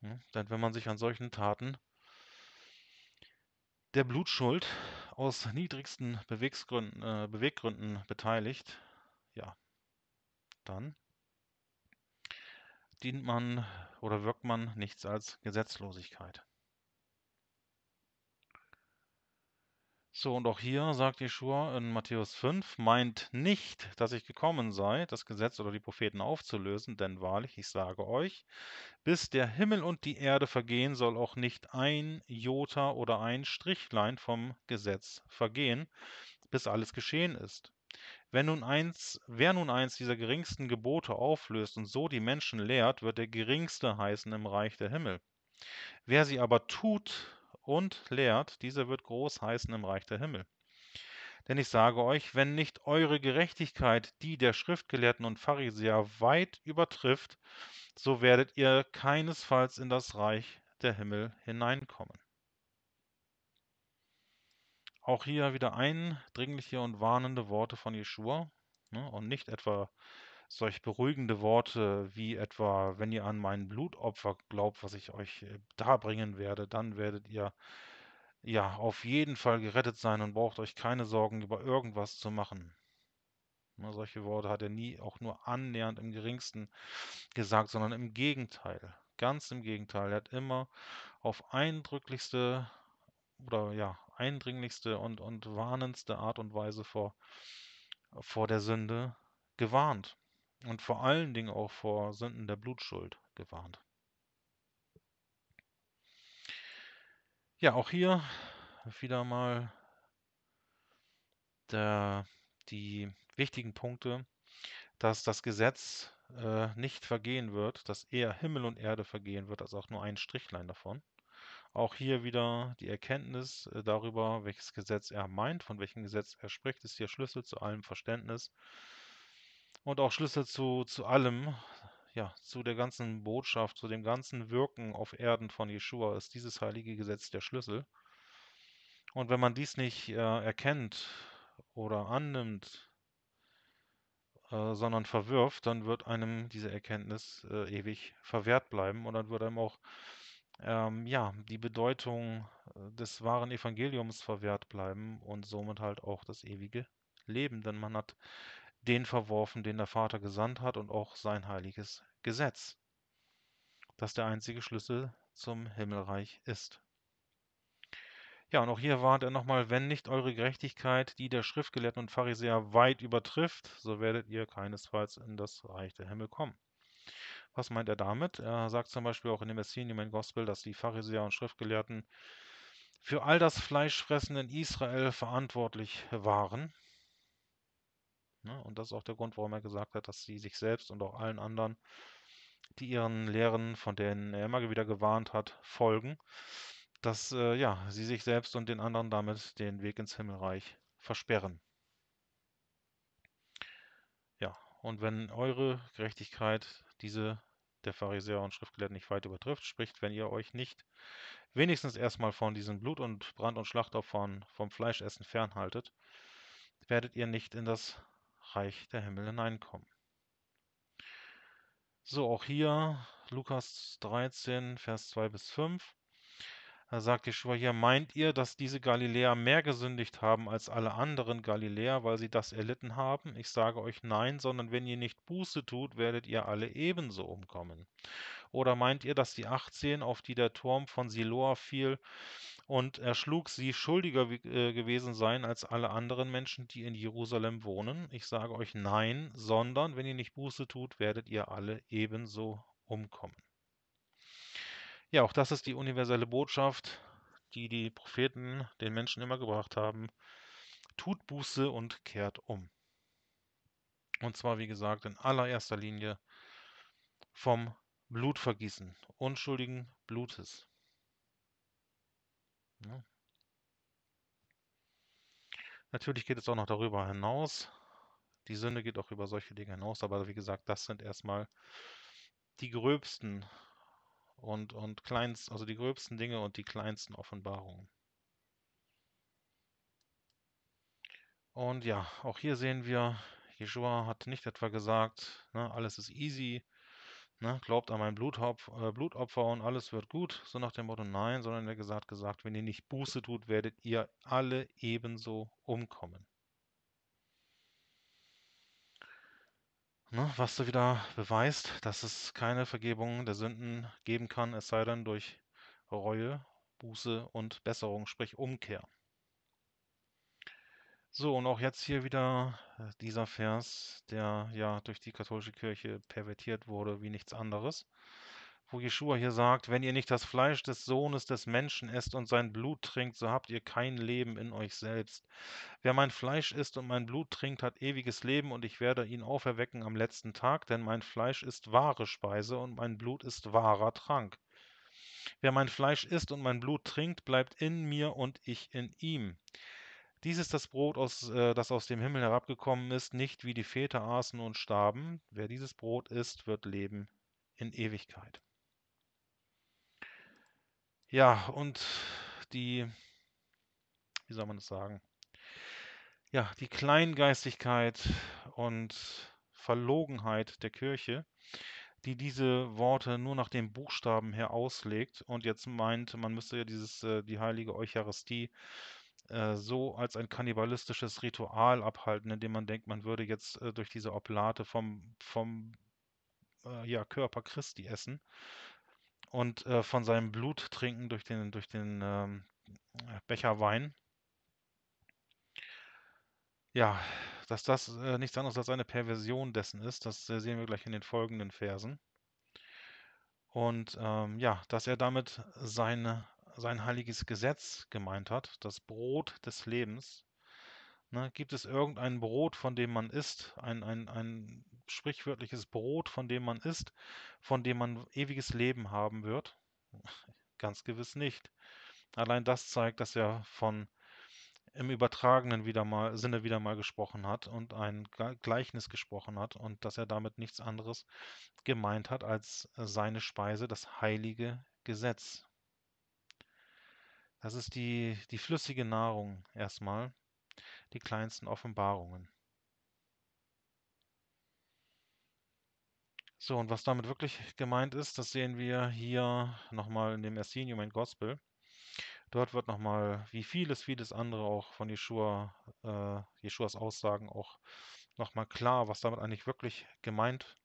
Ja, hm, denn wenn man sich an solchen Taten der Blutschuld aus niedrigsten Beweggründen, äh, Beweggründen beteiligt, ja, dann dient man oder wirkt man nichts als Gesetzlosigkeit. So, und auch hier sagt Jeschua in Matthäus 5, meint nicht, dass ich gekommen sei, das Gesetz oder die Propheten aufzulösen, denn wahrlich, ich sage euch, bis der Himmel und die Erde vergehen, soll auch nicht ein Jota oder ein Strichlein vom Gesetz vergehen, bis alles geschehen ist. Wenn nun eins, wer nun eins dieser geringsten Gebote auflöst und so die Menschen lehrt, wird der geringste heißen im Reich der Himmel. Wer sie aber tut und lehrt, dieser wird groß heißen im Reich der Himmel. Denn ich sage euch, wenn nicht eure Gerechtigkeit die der Schriftgelehrten und Pharisäer weit übertrifft, so werdet ihr keinesfalls in das Reich der Himmel hineinkommen. Auch hier wieder eindringliche und warnende Worte von Jeschua ne, und nicht etwa solch beruhigende Worte wie etwa, wenn ihr an mein Blutopfer glaubt, was ich euch äh, darbringen werde, dann werdet ihr ja auf jeden Fall gerettet sein und braucht euch keine Sorgen über irgendwas zu machen. Ne, solche Worte hat er nie auch nur annähernd im geringsten gesagt, sondern im Gegenteil. Ganz im Gegenteil. Er hat immer auf eindrücklichste oder ja, eindringlichste und, und warnendste Art und Weise vor, vor der Sünde gewarnt und vor allen Dingen auch vor Sünden der Blutschuld gewarnt. Ja, auch hier wieder mal der, die wichtigen Punkte, dass das Gesetz äh, nicht vergehen wird, dass eher Himmel und Erde vergehen wird, als auch nur ein Strichlein davon. Auch hier wieder die Erkenntnis äh, darüber, welches Gesetz er meint, von welchem Gesetz er spricht, ist hier Schlüssel zu allem Verständnis und auch Schlüssel zu, zu allem, ja, zu der ganzen Botschaft, zu dem ganzen Wirken auf Erden von Jeshua ist dieses heilige Gesetz der Schlüssel. Und wenn man dies nicht äh, erkennt oder annimmt, äh, sondern verwirft, dann wird einem diese Erkenntnis äh, ewig verwehrt bleiben und dann wird einem auch ähm, ja, die Bedeutung äh, des wahren Evangeliums verwehrt bleiben und somit halt auch das ewige Leben, denn man hat den verworfen, den der Vater gesandt hat und auch sein heiliges Gesetz, das der einzige Schlüssel zum Himmelreich ist. Ja, und auch hier warnt er nochmal, wenn nicht eure Gerechtigkeit, die der Schriftgelehrten und Pharisäer weit übertrifft, so werdet ihr keinesfalls in das Reich der Himmel kommen. Was meint er damit? Er sagt zum Beispiel auch in dem Messinium Gospel, dass die Pharisäer und Schriftgelehrten für all das Fleischfressen in Israel verantwortlich waren Ne? Und das ist auch der Grund, warum er gesagt hat, dass sie sich selbst und auch allen anderen, die ihren Lehren, von denen er immer wieder gewarnt hat, folgen, dass äh, ja, sie sich selbst und den anderen damit den Weg ins Himmelreich versperren. Ja, und wenn eure Gerechtigkeit diese der Pharisäer und Schriftgelehrten nicht weit übertrifft, spricht, wenn ihr euch nicht wenigstens erstmal von diesen Blut- und Brand- und Schlachtopfern vom Fleischessen fernhaltet, werdet ihr nicht in das Reich der Himmel hineinkommen. So, auch hier Lukas 13, Vers 2 bis 5. Da sagt Jeschua hier, meint ihr, dass diese Galiläer mehr gesündigt haben als alle anderen Galiläer, weil sie das erlitten haben? Ich sage euch nein, sondern wenn ihr nicht Buße tut, werdet ihr alle ebenso umkommen. Oder meint ihr, dass die 18, auf die der Turm von Siloa fiel, und erschlug sie schuldiger äh, gewesen sein als alle anderen Menschen, die in Jerusalem wohnen. Ich sage euch nein, sondern wenn ihr nicht Buße tut, werdet ihr alle ebenso umkommen. Ja, auch das ist die universelle Botschaft, die die Propheten den Menschen immer gebracht haben. Tut Buße und kehrt um. Und zwar, wie gesagt, in allererster Linie vom Blutvergießen, unschuldigen Blutes. Ja. Natürlich geht es auch noch darüber hinaus. Die Sünde geht auch über solche Dinge hinaus, aber wie gesagt, das sind erstmal die gröbsten und, und kleinst, also die gröbsten Dinge und die kleinsten Offenbarungen. Und ja, auch hier sehen wir, Jeshua hat nicht etwa gesagt, ne, alles ist easy, Ne, glaubt an mein Bluthopf, äh, Blutopfer und alles wird gut, so nach dem Motto, nein, sondern er gesagt, gesagt, wenn ihr nicht Buße tut, werdet ihr alle ebenso umkommen. Ne, was du wieder beweist, dass es keine Vergebung der Sünden geben kann, es sei denn durch Reue, Buße und Besserung, sprich Umkehr. So, und auch jetzt hier wieder äh, dieser Vers, der ja durch die katholische Kirche pervertiert wurde wie nichts anderes, wo Jeschua hier sagt, wenn ihr nicht das Fleisch des Sohnes des Menschen esst und sein Blut trinkt, so habt ihr kein Leben in euch selbst. Wer mein Fleisch isst und mein Blut trinkt, hat ewiges Leben und ich werde ihn auferwecken am letzten Tag, denn mein Fleisch ist wahre Speise und mein Blut ist wahrer Trank. Wer mein Fleisch isst und mein Blut trinkt, bleibt in mir und ich in ihm. Dies ist das Brot, aus, äh, das aus dem Himmel herabgekommen ist, nicht wie die Väter aßen und starben. Wer dieses Brot isst, wird leben in Ewigkeit. Ja, und die, wie soll man das sagen? Ja, die Kleingeistigkeit und Verlogenheit der Kirche, die diese Worte nur nach dem Buchstaben her auslegt und jetzt meint, man müsste ja dieses, äh, die heilige Eucharistie äh, so als ein kannibalistisches Ritual abhalten, indem man denkt, man würde jetzt äh, durch diese Oblate vom, vom äh, ja, Körper Christi essen und äh, von seinem Blut trinken durch den, durch den ähm, Becher Wein. Ja, dass das äh, nichts anderes als eine Perversion dessen ist, das sehen wir gleich in den folgenden Versen. Und ähm, ja, dass er damit seine sein heiliges Gesetz gemeint hat, das Brot des Lebens. Ne, gibt es irgendein Brot, von dem man isst, ein, ein, ein sprichwörtliches Brot, von dem man isst, von dem man ewiges Leben haben wird? [laughs] Ganz gewiss nicht. Allein das zeigt, dass er von im übertragenen wieder mal, Sinne wieder mal gesprochen hat und ein Gleichnis gesprochen hat und dass er damit nichts anderes gemeint hat als seine Speise, das heilige Gesetz. Das ist die, die flüssige Nahrung erstmal, die kleinsten Offenbarungen. So, und was damit wirklich gemeint ist, das sehen wir hier nochmal in dem Essene Human Gospel. Dort wird nochmal, wie vieles, vieles andere auch von Jeshua, äh, Jeschuas Aussagen auch nochmal klar, was damit eigentlich wirklich gemeint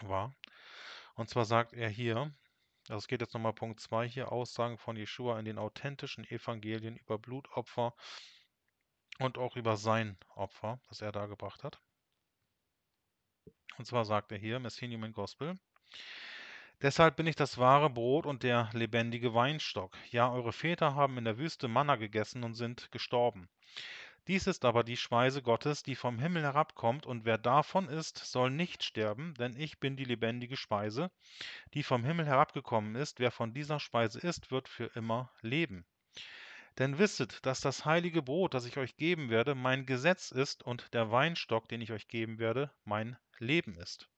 war. Und zwar sagt er hier, also es geht jetzt nochmal Punkt 2 hier, Aussagen von Jeshua in den authentischen Evangelien über Blutopfer und auch über sein Opfer, das er dargebracht hat. Und zwar sagt er hier, Messenium in Gospel, Deshalb bin ich das wahre Brot und der lebendige Weinstock. Ja, eure Väter haben in der Wüste Manna gegessen und sind gestorben. Dies ist aber die Speise Gottes, die vom Himmel herabkommt, und wer davon isst, soll nicht sterben, denn ich bin die lebendige Speise, die vom Himmel herabgekommen ist. Wer von dieser Speise isst, wird für immer leben. Denn wisset, dass das heilige Brot, das ich euch geben werde, mein Gesetz ist und der Weinstock, den ich euch geben werde, mein Leben ist.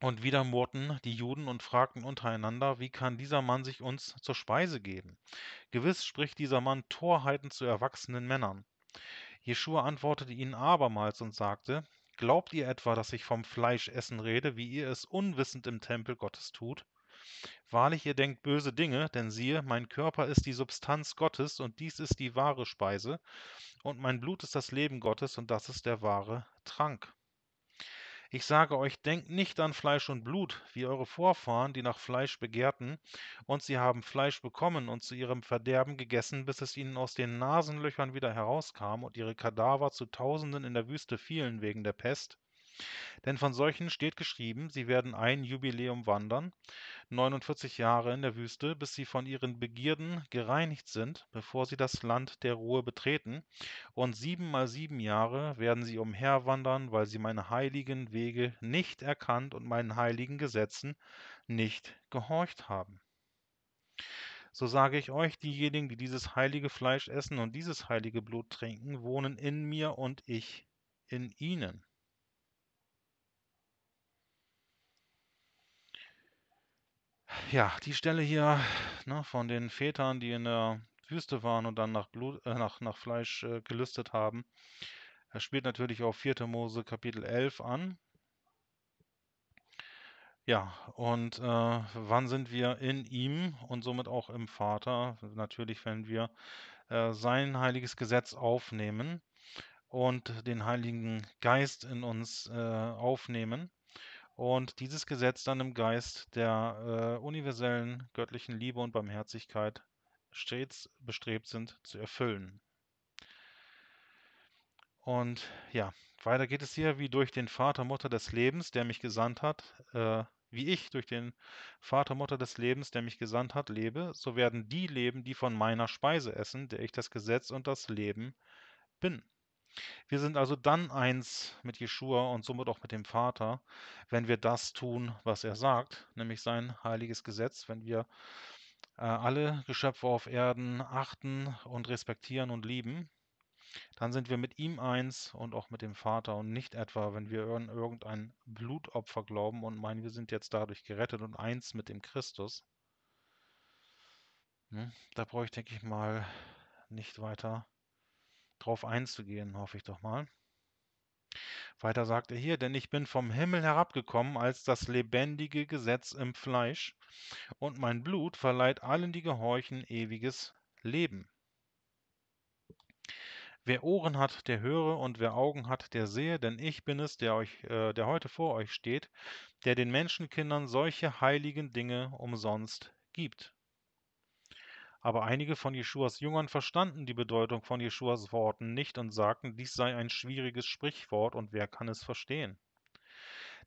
Und wieder murrten die Juden und fragten untereinander, wie kann dieser Mann sich uns zur Speise geben? Gewiss spricht dieser Mann Torheiten zu erwachsenen Männern. Jeschua antwortete ihnen abermals und sagte, Glaubt ihr etwa, dass ich vom Fleisch essen rede, wie ihr es unwissend im Tempel Gottes tut? Wahrlich, ihr denkt böse Dinge, denn siehe, mein Körper ist die Substanz Gottes, und dies ist die wahre Speise, und mein Blut ist das Leben Gottes, und das ist der wahre Trank. Ich sage euch, denkt nicht an Fleisch und Blut, wie eure Vorfahren, die nach Fleisch begehrten, und sie haben Fleisch bekommen und zu ihrem Verderben gegessen, bis es ihnen aus den Nasenlöchern wieder herauskam und ihre Kadaver zu Tausenden in der Wüste fielen wegen der Pest. Denn von solchen steht geschrieben, sie werden ein Jubiläum wandern, 49 Jahre in der Wüste, bis sie von ihren Begierden gereinigt sind, bevor sie das Land der Ruhe betreten, und siebenmal sieben Jahre werden sie umherwandern, weil sie meine heiligen Wege nicht erkannt und meinen heiligen Gesetzen nicht gehorcht haben. So sage ich euch, diejenigen, die dieses heilige Fleisch essen und dieses heilige Blut trinken, wohnen in mir und ich in ihnen. ja, die Stelle hier ne, von den Vätern, die in der Wüste waren und dann nach, Blut, äh, nach, nach Fleisch äh, gelüstet haben, er spielt natürlich auf 4. Mose Kapitel 11 an. Ja, und äh, wann sind wir in ihm und somit auch im Vater? Natürlich, wenn wir äh, sein heiliges Gesetz aufnehmen und den Heiligen Geist in uns äh, aufnehmen und dieses Gesetz dann im Geist der äh, universellen göttlichen Liebe und Barmherzigkeit stets bestrebt sind zu erfüllen. Und ja, weiter geht es hier wie durch den Vater, Mutter des Lebens, der mich gesandt hat, äh, wie ich durch den Vater, Mutter des Lebens, der mich gesandt hat, lebe, so werden die leben, die von meiner Speise essen, der ich das Gesetz und das Leben bin. Wir sind also dann eins mit Jeschua und somit auch mit dem Vater, wenn wir das tun, was er sagt, nämlich sein heiliges Gesetz, wenn wir äh, alle Geschöpfe auf Erden achten und respektieren und lieben, dann sind wir mit ihm eins und auch mit dem Vater und nicht etwa, wenn wir an irgendein Blutopfer glauben und meinen, wir sind jetzt dadurch gerettet und eins mit dem Christus. Hm, da brauche ich, denke ich mal, nicht weiter drauf einzugehen, hoffe ich doch mal. Weiter sagt er hier, denn ich bin vom Himmel herabgekommen als das lebendige Gesetz im Fleisch, und mein Blut verleiht allen, die gehorchen, ewiges Leben. Wer Ohren hat, der höre, und wer Augen hat, der sehe, denn ich bin es, der euch, äh, der heute vor euch steht, der den Menschenkindern solche heiligen Dinge umsonst gibt. Aber einige von Jeschuas Jüngern verstanden die Bedeutung von Jeschuas Worten nicht und sagten, dies sei ein schwieriges Sprichwort und wer kann es verstehen?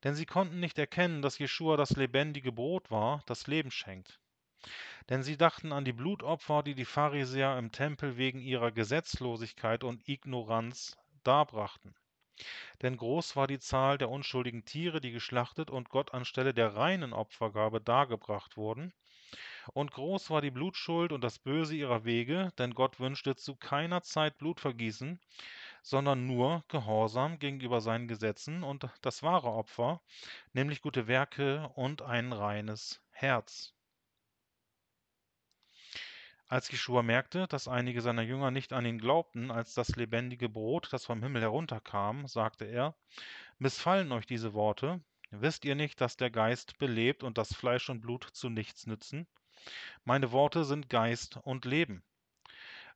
Denn sie konnten nicht erkennen, dass Jeschua das lebendige Brot war, das Leben schenkt. Denn sie dachten an die Blutopfer, die die Pharisäer im Tempel wegen ihrer Gesetzlosigkeit und Ignoranz darbrachten. Denn groß war die Zahl der unschuldigen Tiere, die geschlachtet und Gott anstelle der reinen Opfergabe dargebracht wurden, und groß war die Blutschuld und das Böse ihrer Wege, denn Gott wünschte zu keiner Zeit Blutvergießen, sondern nur Gehorsam gegenüber seinen Gesetzen und das wahre Opfer, nämlich gute Werke und ein reines Herz. Als Jeschua merkte, dass einige seiner Jünger nicht an ihn glaubten, als das lebendige Brot, das vom Himmel herunterkam, sagte er, Missfallen euch diese Worte, wisst ihr nicht, dass der Geist belebt und das Fleisch und Blut zu nichts nützen? Meine Worte sind Geist und Leben.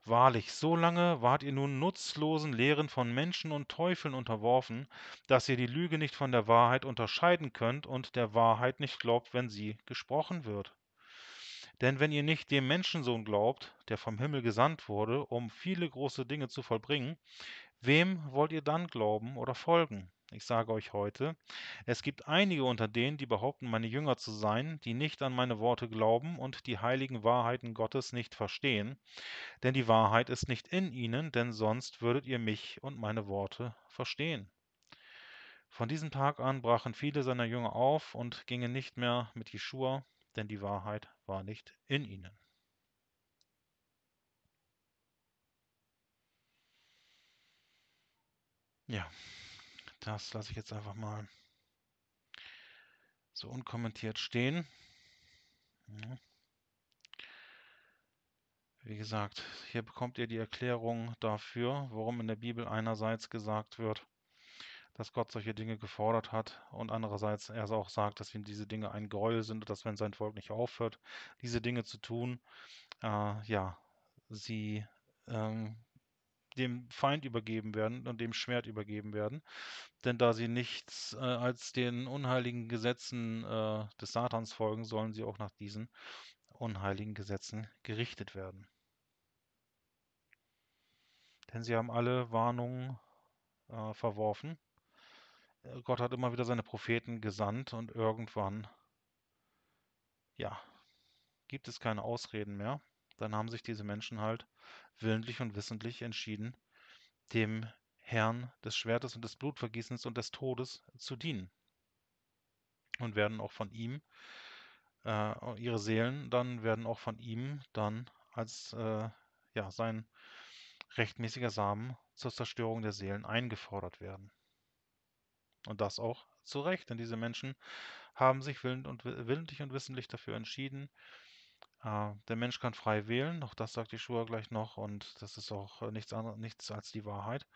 Wahrlich, so lange wart ihr nun nutzlosen Lehren von Menschen und Teufeln unterworfen, dass ihr die Lüge nicht von der Wahrheit unterscheiden könnt und der Wahrheit nicht glaubt, wenn sie gesprochen wird. Denn wenn ihr nicht dem Menschensohn glaubt, der vom Himmel gesandt wurde, um viele große Dinge zu vollbringen, wem wollt ihr dann glauben oder folgen? Ich sage euch heute, es gibt einige unter denen, die behaupten, meine Jünger zu sein, die nicht an meine Worte glauben und die heiligen Wahrheiten Gottes nicht verstehen, denn die Wahrheit ist nicht in ihnen, denn sonst würdet ihr mich und meine Worte verstehen. Von diesem Tag an brachen viele seiner Jünger auf und gingen nicht mehr mit Jeschua, denn die Wahrheit war nicht in ihnen. Ja. Das lasse ich jetzt einfach mal so unkommentiert stehen. Ja. Mhm. Wie gesagt, hier bekommt ihr die Erklärung dafür, warum in der Bibel einerseits gesagt wird, dass Gott solche Dinge gefordert hat und andererseits er auch sagt, dass ihm diese Dinge ein Gräuel sind und dass wenn sein Volk nicht aufhört, diese Dinge zu tun, äh, ja, sie ähm, dem Feind übergeben werden und dem Schwert übergeben werden. Denn da sie nichts äh, als den unheiligen Gesetzen äh, des Satans folgen, sollen sie auch nach diesen unheiligen Gesetzen gerichtet werden. Denn sie haben alle Warnungen äh, verworfen. Äh, Gott hat immer wieder seine Propheten gesandt und irgendwann, ja, gibt es keine Ausreden mehr. Dann haben sich diese Menschen halt willentlich und wissentlich entschieden, dem Herrn des Schwertes und des Blutvergießens und des Todes zu dienen. Und werden auch von ihm, äh, ihre Seelen dann werden auch von ihm dann als äh, ja, sein rechtmäßiger Samen zur Zerstörung der Seelen eingefordert werden. Und das auch zu Recht, denn diese Menschen haben sich willentlich und wissentlich dafür entschieden, äh, der Mensch kann frei wählen, auch das sagt die Schuhe gleich noch und das ist auch äh, nichts, anderes, nichts als die Wahrheit.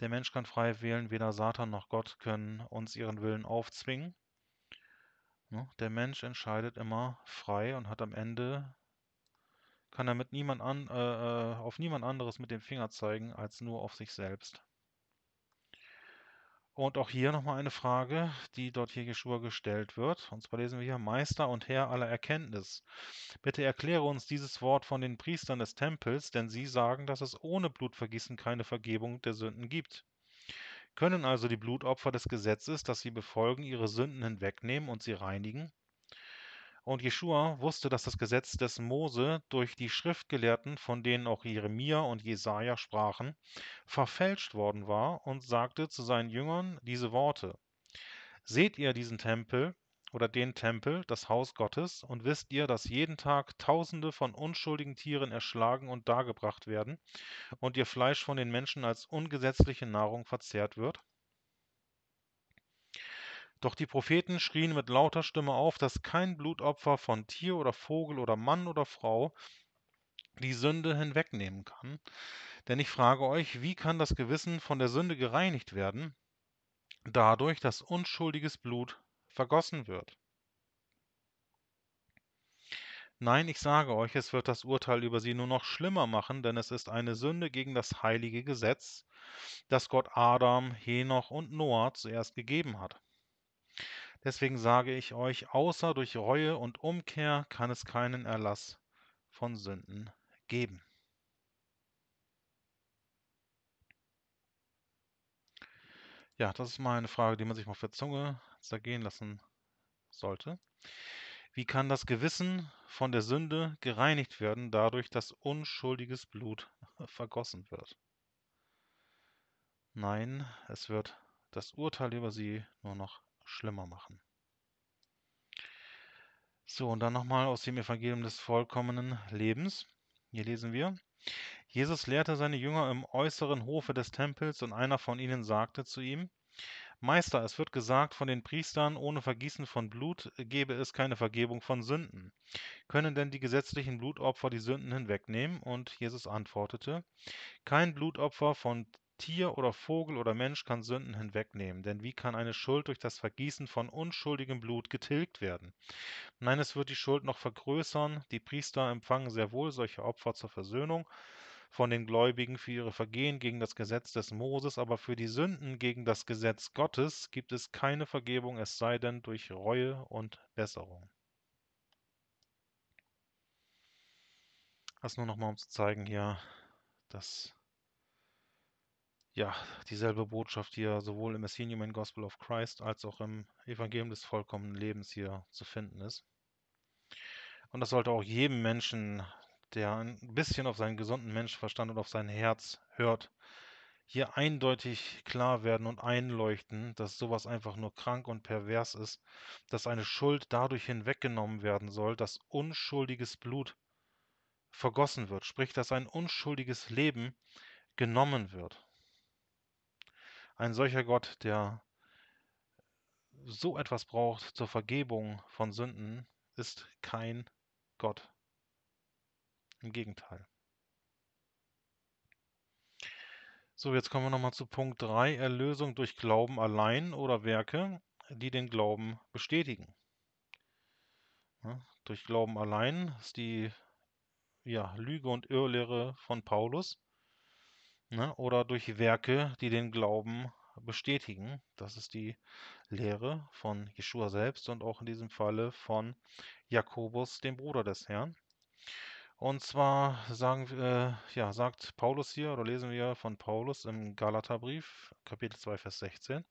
Der Mensch kann frei wählen, weder Satan noch Gott können uns ihren Willen aufzwingen. Ne? Der Mensch entscheidet immer frei und hat am Ende, kann er mit niemand an, äh, äh auf niemand anderes mit dem Finger zeigen, als nur auf sich selbst. Und auch hier nochmal eine Frage, die dort hier Jeschua gestellt wird. Und zwar lesen wir hier, Meister und Herr aller Erkenntnis, bitte erkläre uns dieses Wort von den Priestern des Tempels, denn sie sagen, dass es ohne Blutvergießen keine Vergebung der Sünden gibt. Können also die Blutopfer des Gesetzes, das sie befolgen, ihre Sünden hinwegnehmen und sie reinigen? Und Jeschua wusste, dass das Gesetz des Mose durch die Schriftgelehrten, von denen auch Jeremia und Jesaja sprachen, verfälscht worden war und sagte zu seinen Jüngern diese Worte: Seht ihr diesen Tempel oder den Tempel, das Haus Gottes, und wisst ihr, dass jeden Tag Tausende von unschuldigen Tieren erschlagen und dargebracht werden und ihr Fleisch von den Menschen als ungesetzliche Nahrung verzehrt wird? Doch die Propheten schrien mit lauter Stimme auf, dass kein Blutopfer von Tier oder Vogel oder Mann oder Frau die Sünde hinwegnehmen kann. Denn ich frage euch, wie kann das Gewissen von der Sünde gereinigt werden? Dadurch, dass unschuldiges Blut vergossen wird. Nein, ich sage euch, es wird das Urteil über sie nur noch schlimmer machen, denn es ist eine Sünde gegen das heilige Gesetz, das Gott Adam, Henoch und Noah zuerst gegeben hat. Deswegen sage ich euch, außer durch Reue und Umkehr kann es keinen Erlass von Sünden geben. Ja, das ist mal eine Frage, die man sich mal auf der Zunge zergehen lassen sollte. Wie kann das Gewissen von der Sünde gereinigt werden, dadurch, dass unschuldiges Blut [laughs] vergossen wird? Nein, es wird das Urteil über sie nur noch schlimmer machen. So, und dann nochmal aus dem Evangelium des vollkommenen Lebens. Hier lesen wir. Jesus lehrte seine Jünger im äußeren Hofe des Tempels und einer von ihnen sagte zu ihm, Meister, es wird gesagt von den Priestern, ohne Vergießen von Blut gebe es keine Vergebung von Sünden. Können denn die gesetzlichen Blutopfer die Sünden hinwegnehmen? Und Jesus antwortete, Kein Blutopfer von Tier oder Vogel oder Mensch kann Sünden hinwegnehmen, denn wie kann eine Schuld durch das Vergießen von unschuldigem Blut getilgt werden? Nein, es wird die Schuld noch vergrößern. Die Priester empfangen sehr wohl solche Opfer zur Versöhnung von den Gläubigen für ihre Vergehen gegen das Gesetz des Moses, aber für die Sünden gegen das Gesetz Gottes gibt es keine Vergebung, es sei denn durch Reue und Besserung. Das nur nochmal, um zu zeigen hier, dass ja, dieselbe Botschaft, die ja sowohl im Essenium Gospel of Christ als auch im Evangelium des vollkommenen Lebens hier zu finden ist. Und das sollte auch jedem Menschen, der ein bisschen auf seinen gesunden Menschenverstand und auf sein Herz hört, hier eindeutig klar werden und einleuchten, dass sowas einfach nur krank und pervers ist, dass eine Schuld dadurch hinweggenommen werden soll, dass unschuldiges Blut vergossen wird, sprich, dass ein unschuldiges Leben genommen wird. Ein solcher Gott, der so etwas braucht zur Vergebung von Sünden, ist kein Gott. Im Gegenteil. So, jetzt kommen wir nochmal zu Punkt 3, Erlösung durch Glauben allein oder Werke, die den Glauben bestätigen. Ja, durch Glauben allein ist die ja, Lüge und Irrlehre von Paulus ne? oder durch Werke, die den Glauben bestätigen. Das ist die Lehre von Jeschua selbst und auch in diesem Falle von Jakobus, dem Bruder des Herrn. Und zwar sagen, äh, ja, sagt Paulus hier, oder lesen wir von Paulus im Galaterbrief, Kapitel 2, Vers 16.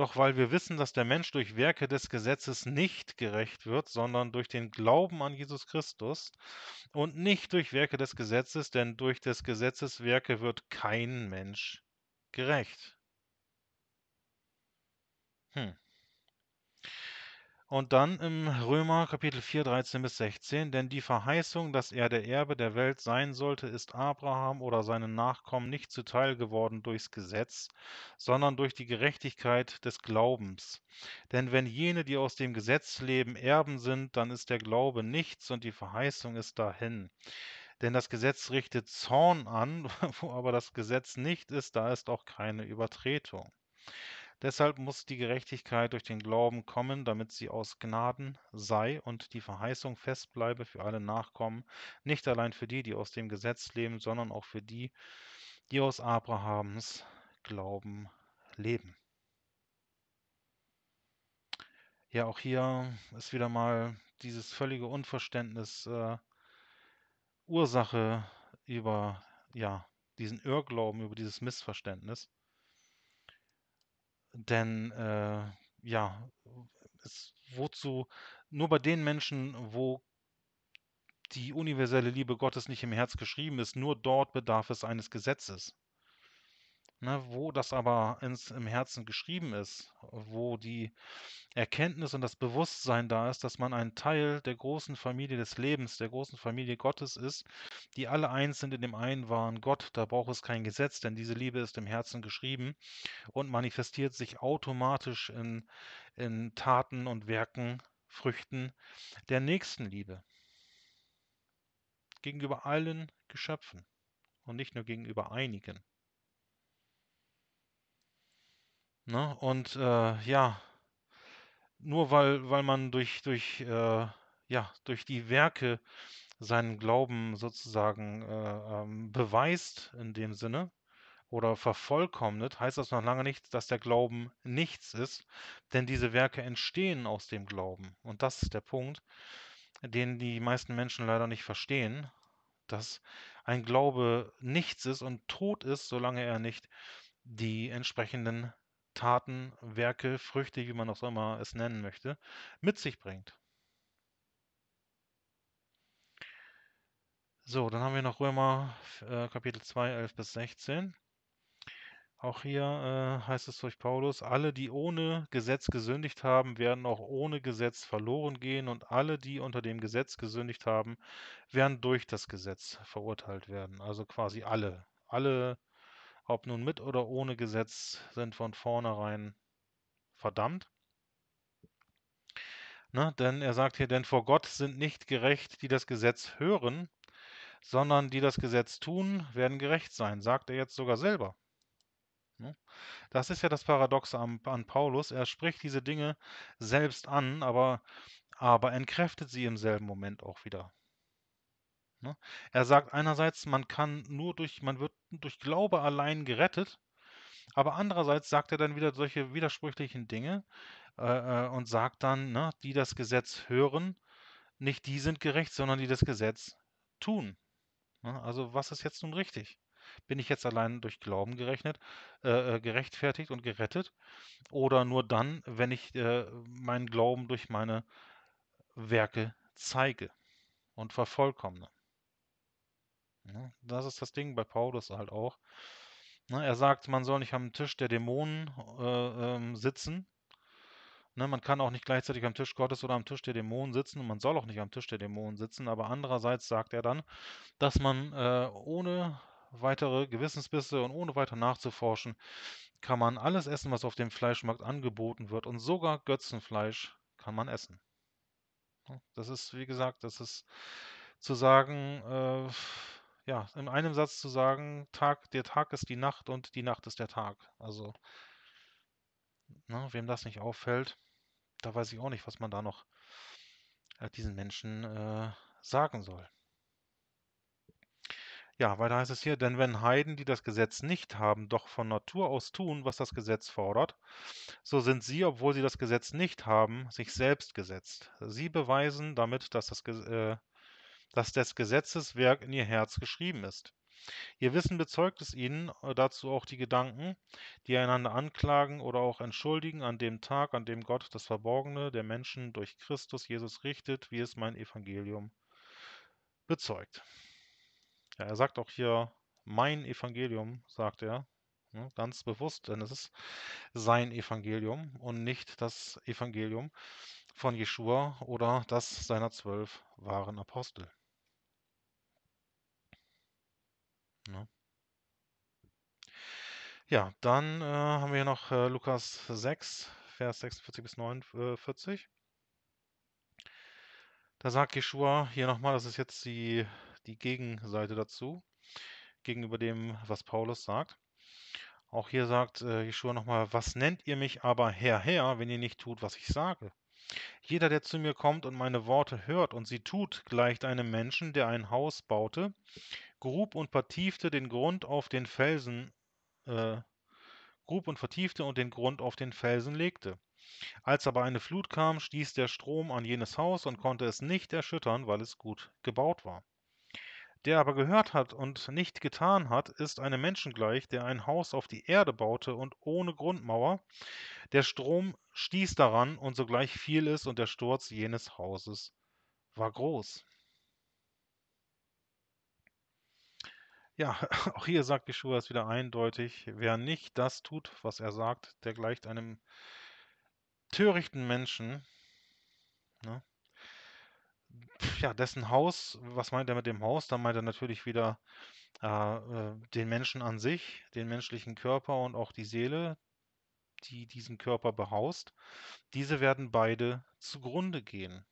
Doch weil wir wissen, dass der Mensch durch Werke des Gesetzes nicht gerecht wird, sondern durch den Glauben an Jesus Christus und nicht durch Werke des Gesetzes, denn durch des Gesetzes Werke wird kein Mensch gerecht. Hm. Und dann im Römer Kapitel 4, 13 bis 16, denn die Verheißung, dass er der Erbe der Welt sein sollte, ist Abraham oder seinen Nachkommen nicht zuteil geworden durchs Gesetz, sondern durch die Gerechtigkeit des Glaubens. Denn wenn jene, die aus dem Gesetz leben, Erben sind, dann ist der Glaube nichts und die Verheißung ist dahin. Denn das Gesetz richtet Zorn an, [laughs] wo aber das Gesetz nicht ist, da ist auch keine Übertretung. Deshalb muss die Gerechtigkeit durch den Glauben kommen, damit sie aus Gnaden sei und die Verheißung festbleibe für alle Nachkommen, nicht allein für die, die aus dem Gesetz leben, sondern auch für die, die aus Abrahams Glauben leben. Ja, auch hier ist wieder mal dieses völlige Unverständnis äh, Ursache über ja, diesen Irrglauben, über dieses Missverständnis. Denn äh, ja, es, wozu nur bei den Menschen, wo die universelle Liebe Gottes nicht im Herz geschrieben ist, nur dort bedarf es eines Gesetzes. Ne, wo das aber ins, im Herzen geschrieben ist, wo die Erkenntnis und das Bewusstsein da ist, dass man ein Teil der großen Familie des Lebens, der großen Familie Gottes ist, die alle eins sind in dem einen wahren Gott, da braucht es kein Gesetz, denn diese Liebe ist im Herzen geschrieben und manifestiert sich automatisch in, in Taten und Werken, Früchten der Nächstenliebe. Gegenüber allen Geschöpfen und nicht nur gegenüber einigen. Ne? Und äh, ja, nur weil, weil man durch, durch, äh, ja, durch die Werke seinen Glauben sozusagen äh, ähm, beweist in dem Sinne oder vervollkommnet, heißt das noch lange nicht, dass der Glauben nichts ist, denn diese Werke entstehen aus dem Glauben. Und das ist der Punkt, den die meisten Menschen leider nicht verstehen, dass ein Glaube nichts ist und tot ist, solange er nicht die entsprechenden Taten, Werke, Früchte, wie man auch immer es nennen möchte, mit sich bringt. So, dann haben wir noch Römer äh, Kapitel 2, 11 bis 16. Auch hier äh, heißt es durch Paulus, alle, die ohne Gesetz gesündigt haben, werden auch ohne Gesetz verloren gehen und alle, die unter dem Gesetz gesündigt haben, werden durch das Gesetz verurteilt werden. Also quasi alle. Alle ob nun mit oder ohne Gesetz, sind von vornherein verdammt. Ne? Denn er sagt hier, denn vor Gott sind nicht gerecht, die das Gesetz hören, sondern die das Gesetz tun, werden gerecht sein, sagt er jetzt sogar selber. Ne? Das ist ja das Paradoxe an, an, Paulus. Er spricht diese Dinge selbst an, aber, aber entkräftet sie im selben Moment auch wieder. Ne? Er sagt einerseits, man kann nur durch, man wird durch Glaube allein gerettet, aber andererseits sagt er dann wieder solche widersprüchlichen Dinge äh, äh, und sagt dann, ne, die das Gesetz hören, nicht die sind gerecht, sondern die das Gesetz tun. Ne? Also was ist jetzt nun richtig? Bin ich jetzt allein durch Glauben gerechnet, äh, äh gerechtfertigt und gerettet? Oder nur dann, wenn ich äh, meinen Glauben durch meine Werke zeige und vervollkomme? Ne? Das ist das Ding bei Paulus halt auch. Ne, er sagt, man soll nicht am Tisch der Dämonen äh, ähm, sitzen. Ne, man kann auch nicht gleichzeitig am Tisch Gottes oder am Tisch der Dämonen sitzen und man soll auch nicht am Tisch der Dämonen sitzen. Aber andererseits sagt er dann, dass man äh, ohne weitere Gewissensbisse und ohne weiter nachzuforschen, kann man alles essen, was auf dem Fleischmarkt angeboten wird und sogar Götzenfleisch kann man essen. Das ist, wie gesagt, das ist zu sagen, äh, ja, in einem Satz zu sagen, Tag, der Tag ist die Nacht und die Nacht ist der Tag. Also, ne, wem das nicht auffällt, da weiß ich auch nicht, was man da noch äh, diesen Menschen äh, sagen soll. Ja, weiter heißt es hier, denn wenn Heiden, die das Gesetz nicht haben, doch von Natur aus tun, was das Gesetz fordert, so sind sie, obwohl sie das Gesetz nicht haben, sich selbst gesetzt. Sie beweisen damit, dass das, Gesetz. äh, dass des Gesetzes Werk in ihr Herz geschrieben ist. Ihr Wissen bezeugt es ihnen, äh, dazu auch die Gedanken, die einander anklagen oder auch entschuldigen an dem Tag, an dem Gott das Verborgene der Menschen durch Christus Jesus richtet, wie es mein Evangelium bezeugt. Ja, er sagt auch hier, mein Evangelium, sagt er, ne, ganz bewusst, denn es ist sein Evangelium und nicht das Evangelium von Jeschua oder das seiner zwölf wahren Apostel. Ja. Ne? Ja, dann äh, haben wir hier noch äh, Lukas 6, Vers 46 bis 49. Äh, da sagt Jeshua hier nochmal, das ist jetzt die, die Gegenseite dazu, gegenüber dem, was Paulus sagt. Auch hier sagt äh, Jeshua nochmal, was nennt ihr mich aber Herr, Herr, wenn ihr nicht tut, was ich sage? Jeder, der zu mir kommt und meine Worte hört und sie tut, gleicht einem Menschen, der ein Haus baute, grub und vertiefte den Grund auf den Felsen, äh, grub und vertiefte und den Grund auf den Felsen legte. Als aber eine Flut kam, stieß der Strom an jenes Haus und konnte es nicht erschüttern, weil es gut gebaut war. Der aber gehört hat und nicht getan hat, ist einem Menschen gleich, der ein Haus auf die Erde baute und ohne Grundmauer. Der Strom stieß daran und sogleich fiel es und der Sturz jenes Hauses war groß. Ja, [laughs] auch hier sagt Jeschua es wieder eindeutig. Wer nicht das tut, was er sagt, der gleicht einem törichten Menschen, ne? ja, dessen Haus, was meint er mit dem Haus? Da meint er natürlich wieder äh, äh den Menschen an sich, den menschlichen Körper und auch die Seele, die diesen Körper behaust. Diese werden beide zugrunde gehen,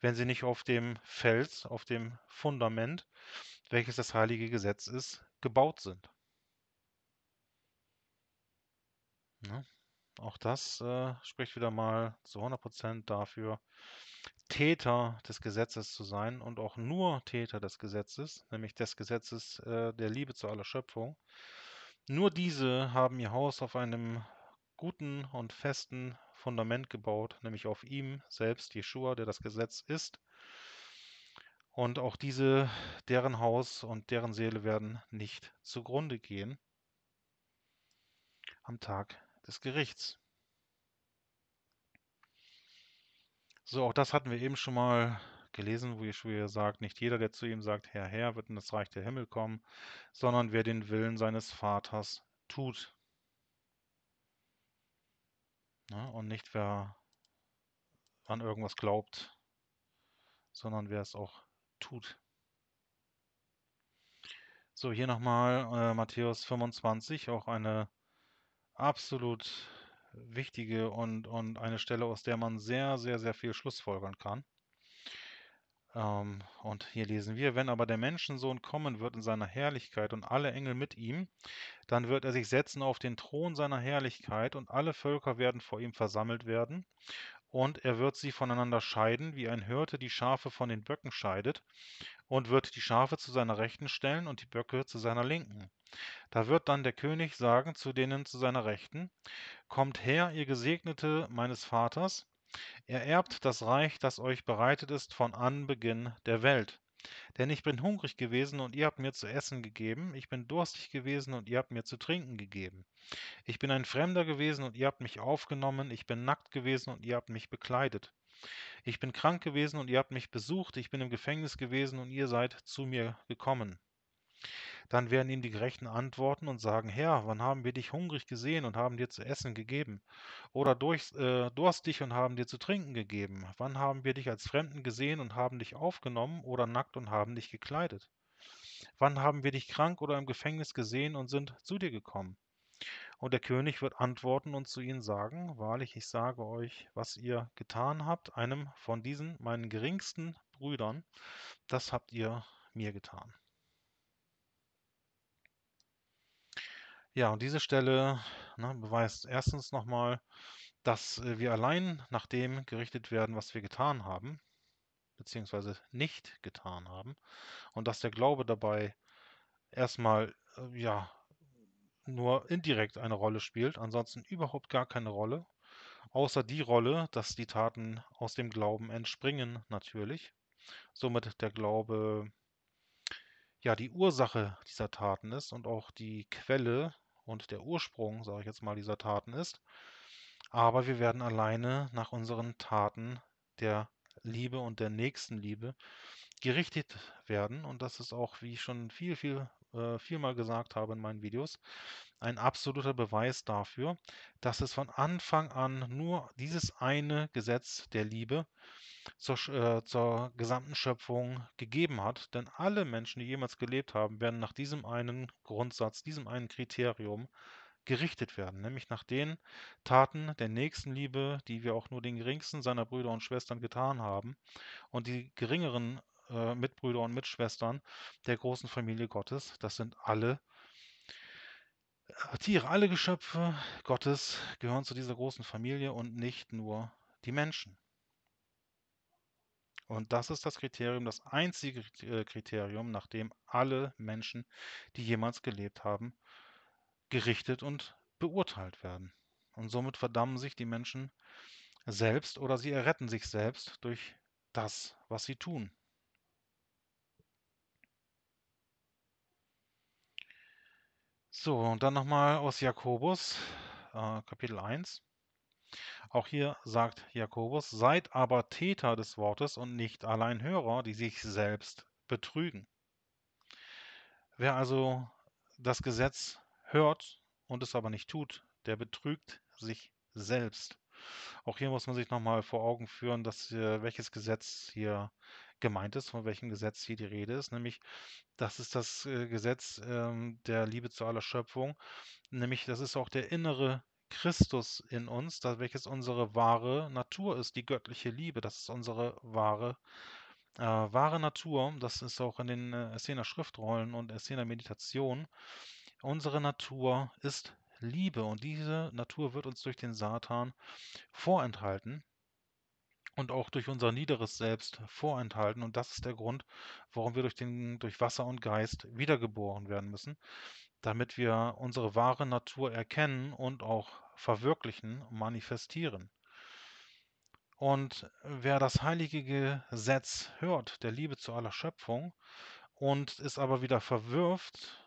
wenn sie nicht auf dem Fels, auf dem Fundament welches das heilige Gesetz ist, gebaut sind. Ja, auch das äh, spricht wieder mal zu 100% dafür, Täter des Gesetzes zu sein und auch nur Täter des Gesetzes, nämlich des Gesetzes äh, der Liebe zu aller Schöpfung. Nur diese haben ihr Haus auf einem guten und festen Fundament gebaut, nämlich auf ihm selbst, Jeshua, der das Gesetz ist und auch diese, deren Haus und deren Seele werden nicht zugrunde gehen am Tag des Gerichts. So, auch das hatten wir eben schon mal gelesen, wo Jeschua sagt, nicht jeder, der zu ihm sagt, Herr, Herr, wird in das Reich der Himmel kommen, sondern wer den Willen seines Vaters tut. Ja, ne, und nicht wer an irgendwas glaubt, sondern wer es auch tut tut. So, hier nochmal äh, Matthäus 25, auch eine absolut wichtige und, und eine Stelle, aus der man sehr, sehr, sehr viel schlussfolgern kann. Ähm, und hier lesen wir, wenn aber der Menschensohn kommen wird in seiner Herrlichkeit und alle Engel mit ihm, dann wird er sich setzen auf den Thron seiner Herrlichkeit und alle Völker werden vor ihm versammelt werden und er wird sie voneinander scheiden, wie ein Hirte die Schafe von den Böcken scheidet, und wird die Schafe zu seiner Rechten stellen und die Böcke zu seiner Linken. Da wird dann der König sagen zu denen zu seiner Rechten, Kommt her, ihr Gesegnete meines Vaters, ererbt das Reich, das euch bereitet ist von Anbeginn der Welt. Denn ich bin hungrig gewesen und ihr habt mir zu essen gegeben, ich bin durstig gewesen und ihr habt mir zu trinken gegeben. Ich bin ein Fremder gewesen und ihr habt mich aufgenommen, ich bin nackt gewesen und ihr habt mich bekleidet. Ich bin krank gewesen und ihr habt mich besucht, ich bin im Gefängnis gewesen und ihr seid zu mir gekommen. Dann werden ihm die Gerechten antworten und sagen, Herr, wann haben wir dich hungrig gesehen und haben dir zu essen gegeben? Oder durch, äh, durstig und haben dir zu trinken gegeben? Wann haben wir dich als Fremden gesehen und haben dich aufgenommen oder nackt und haben dich gekleidet? Wann haben wir dich krank oder im Gefängnis gesehen und sind zu dir gekommen? Und der König wird antworten und zu ihnen sagen, Wahrlich, ich sage euch, was ihr getan habt, einem von diesen, meinen geringsten Brüdern, das habt ihr mir getan. Ja, und diese Stelle ne, beweist erstens nochmal, dass äh, wir allein nach dem gerichtet werden, was wir getan haben, beziehungsweise nicht getan haben, und dass der Glaube dabei erstmal äh, ja nur indirekt eine Rolle spielt, ansonsten überhaupt gar keine Rolle, außer die Rolle, dass die Taten aus dem Glauben entspringen natürlich, somit der Glaube ja die Ursache dieser Taten ist und auch die Quelle und der Ursprung, sage ich jetzt mal, dieser Taten ist. Aber wir werden alleine nach unseren Taten der Liebe und der Nächstenliebe gerichtet werden. Und das ist auch, wie ich schon viel, viel, äh, vielmal gesagt habe in meinen Videos, ein absoluter Beweis dafür, dass es von Anfang an nur dieses eine Gesetz der Liebe, äh, zur, äh, zur gesamten Schöpfung gegeben hat. Denn alle Menschen, die jemals gelebt haben, werden nach diesem einen Grundsatz, diesem einen Kriterium gerichtet werden, nämlich nach den Taten der Nächstenliebe, die wir auch nur den geringsten seiner Brüder und Schwestern getan haben und die geringeren äh, Mitbrüder und Mitschwestern der großen Familie Gottes, das sind alle äh, Tiere, alle Geschöpfe Gottes gehören zu dieser großen Familie und nicht nur die Menschen. Und das ist das Kriterium, das einzige äh, Kriterium, nach dem alle Menschen, die jemals gelebt haben, gerichtet und beurteilt werden. Und somit verdammen sich die Menschen selbst oder sie erretten sich selbst durch das, was sie tun. So, und dann nochmal aus Jakobus, äh, Kapitel 1. Auch hier sagt Jakobus, seid aber Täter des Wortes und nicht allein Hörer, die sich selbst betrügen. Wer also das Gesetz hört und es aber nicht tut, der betrügt sich selbst. Auch hier muss man sich nochmal vor Augen führen, dass äh, welches Gesetz hier gemeint ist, von welchem Gesetz hier die Rede ist, nämlich das ist das äh, Gesetz ähm, der Liebe zu aller Schöpfung, nämlich das ist auch der innere Christus in uns, das, welches unsere wahre Natur ist, die göttliche Liebe, das ist unsere wahre, äh, wahre Natur, das ist auch in den äh, Essener Schriftrollen und Essener Meditation. Unsere Natur ist Liebe und diese Natur wird uns durch den Satan vorenthalten und auch durch unser niederes Selbst vorenthalten. Und das ist der Grund, warum wir durch, den, durch Wasser und Geist wiedergeboren werden müssen, damit wir unsere wahre Natur erkennen und auch verwirklichen, manifestieren. Und wer das heilige Gesetz hört, der Liebe zu aller Schöpfung, und es aber wieder verwirft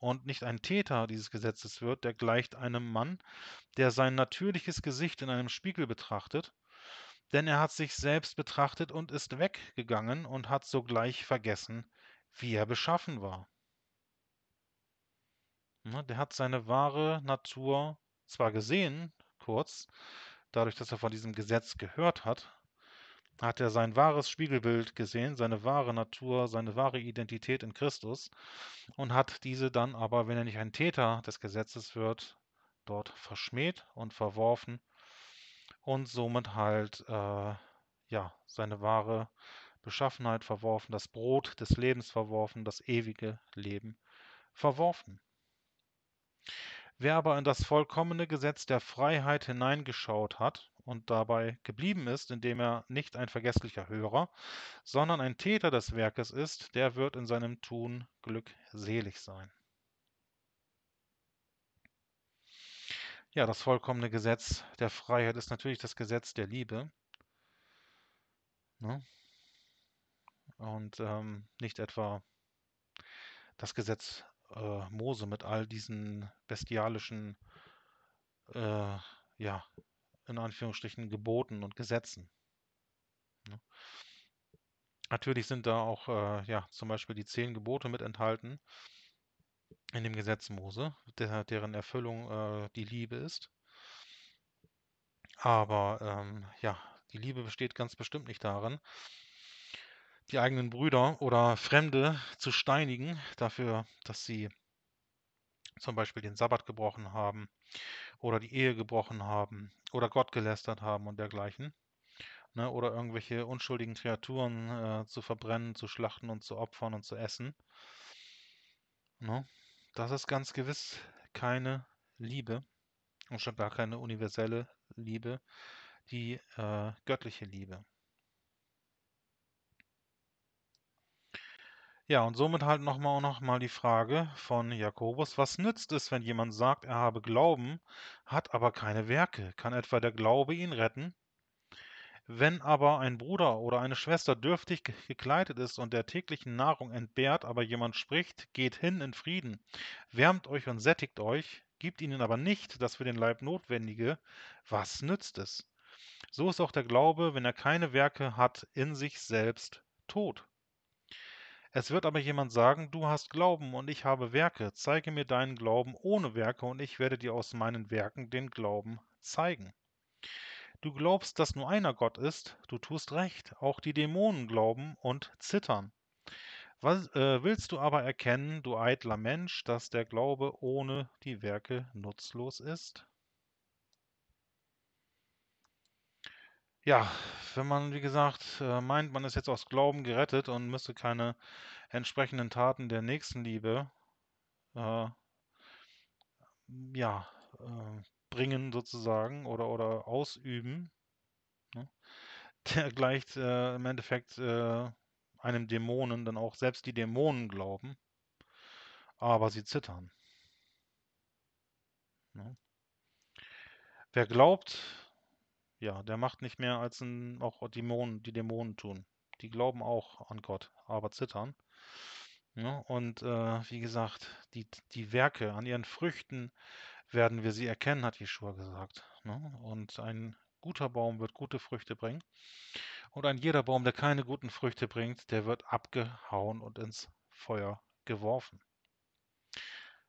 und nicht ein Täter dieses Gesetzes wird, der gleicht einem Mann, der sein natürliches Gesicht in einem Spiegel betrachtet, denn er hat sich selbst betrachtet und ist weggegangen und hat sogleich vergessen, wie er beschaffen war. Ne, der hat seine wahre Natur zwar gesehen, kurz, dadurch, dass er von diesem Gesetz gehört hat, hat er sein wahres Spiegelbild gesehen, seine wahre Natur, seine wahre Identität in Christus und hat diese dann aber, wenn er nicht ein Täter des Gesetzes wird, dort verschmäht und verworfen und somit halt äh, ja seine wahre Beschaffenheit verworfen, das Brot des Lebens verworfen, das ewige Leben verworfen. Wer aber in das vollkommene Gesetz der Freiheit hineingeschaut hat und dabei geblieben ist, indem er nicht ein vergesslicher Hörer, sondern ein Täter des Werkes ist, der wird in seinem Tun glückselig sein. Ja, das vollkommene Gesetz der Freiheit ist natürlich das Gesetz der Liebe. Ne? Und ähm, nicht etwa das Gesetz äh, Mose mit all diesen bestialischen, äh, ja, in Anführungsstrichen Geboten und Gesetzen. Ja. Ne? Natürlich sind da auch, äh, ja, zum Beispiel die zehn Gebote mit enthalten in dem Gesetz Mose, der, deren Erfüllung äh, die Liebe ist. Aber ähm, ja, die Liebe besteht ganz bestimmt nicht darin, die eigenen Brüder oder Fremde zu steinigen dafür, dass sie zum Beispiel den Sabbat gebrochen haben oder die Ehe gebrochen haben oder Gott gelästert haben und dergleichen. Ne, oder irgendwelche unschuldigen Kreaturen äh, zu verbrennen, zu schlachten und zu opfern und zu essen. Ne? Das ist ganz gewiss keine Liebe und schon gar keine universelle Liebe, die äh, göttliche Liebe. Ja, und somit halt nochmal und nochmal die Frage von Jakobus, was nützt es, wenn jemand sagt, er habe Glauben, hat aber keine Werke? Kann etwa der Glaube ihn retten? Wenn aber ein Bruder oder eine Schwester dürftig gekleidet ist und der täglichen Nahrung entbehrt, aber jemand spricht, geht hin in Frieden, wärmt euch und sättigt euch, gibt ihnen aber nicht das für den Leib Notwendige, was nützt es? So ist auch der Glaube, wenn er keine Werke hat, in sich selbst tot. Es wird aber jemand sagen, du hast Glauben und ich habe Werke, zeige mir deinen Glauben ohne Werke und ich werde dir aus meinen Werken den Glauben zeigen. Du glaubst, dass nur einer Gott ist, du tust recht, auch die Dämonen glauben und zittern. Was, äh, willst du aber erkennen, du eitler Mensch, dass der Glaube ohne die Werke nutzlos ist? Ja, wenn man, wie gesagt, äh, meint, man ist jetzt aus Glauben gerettet und müsste keine entsprechenden Taten der Nächstenliebe äh, ja, äh, bringen sozusagen oder, oder ausüben, ne? [laughs] der gleicht äh, im Endeffekt äh, einem Dämonen, dann auch selbst die Dämonen glauben, aber sie zittern. Ne? Wer glaubt, ja, der macht nicht mehr als ein, auch Dämonen, die Dämonen tun. Die glauben auch an Gott, aber zittern. Ja, ne? und äh, wie gesagt, die, die Werke an ihren Früchten werden wir sie erkennen, hat Jeschua gesagt. Ne? Und ein guter Baum wird gute Früchte bringen. Und ein jeder Baum, der keine guten Früchte bringt, der wird abgehauen und ins Feuer geworfen.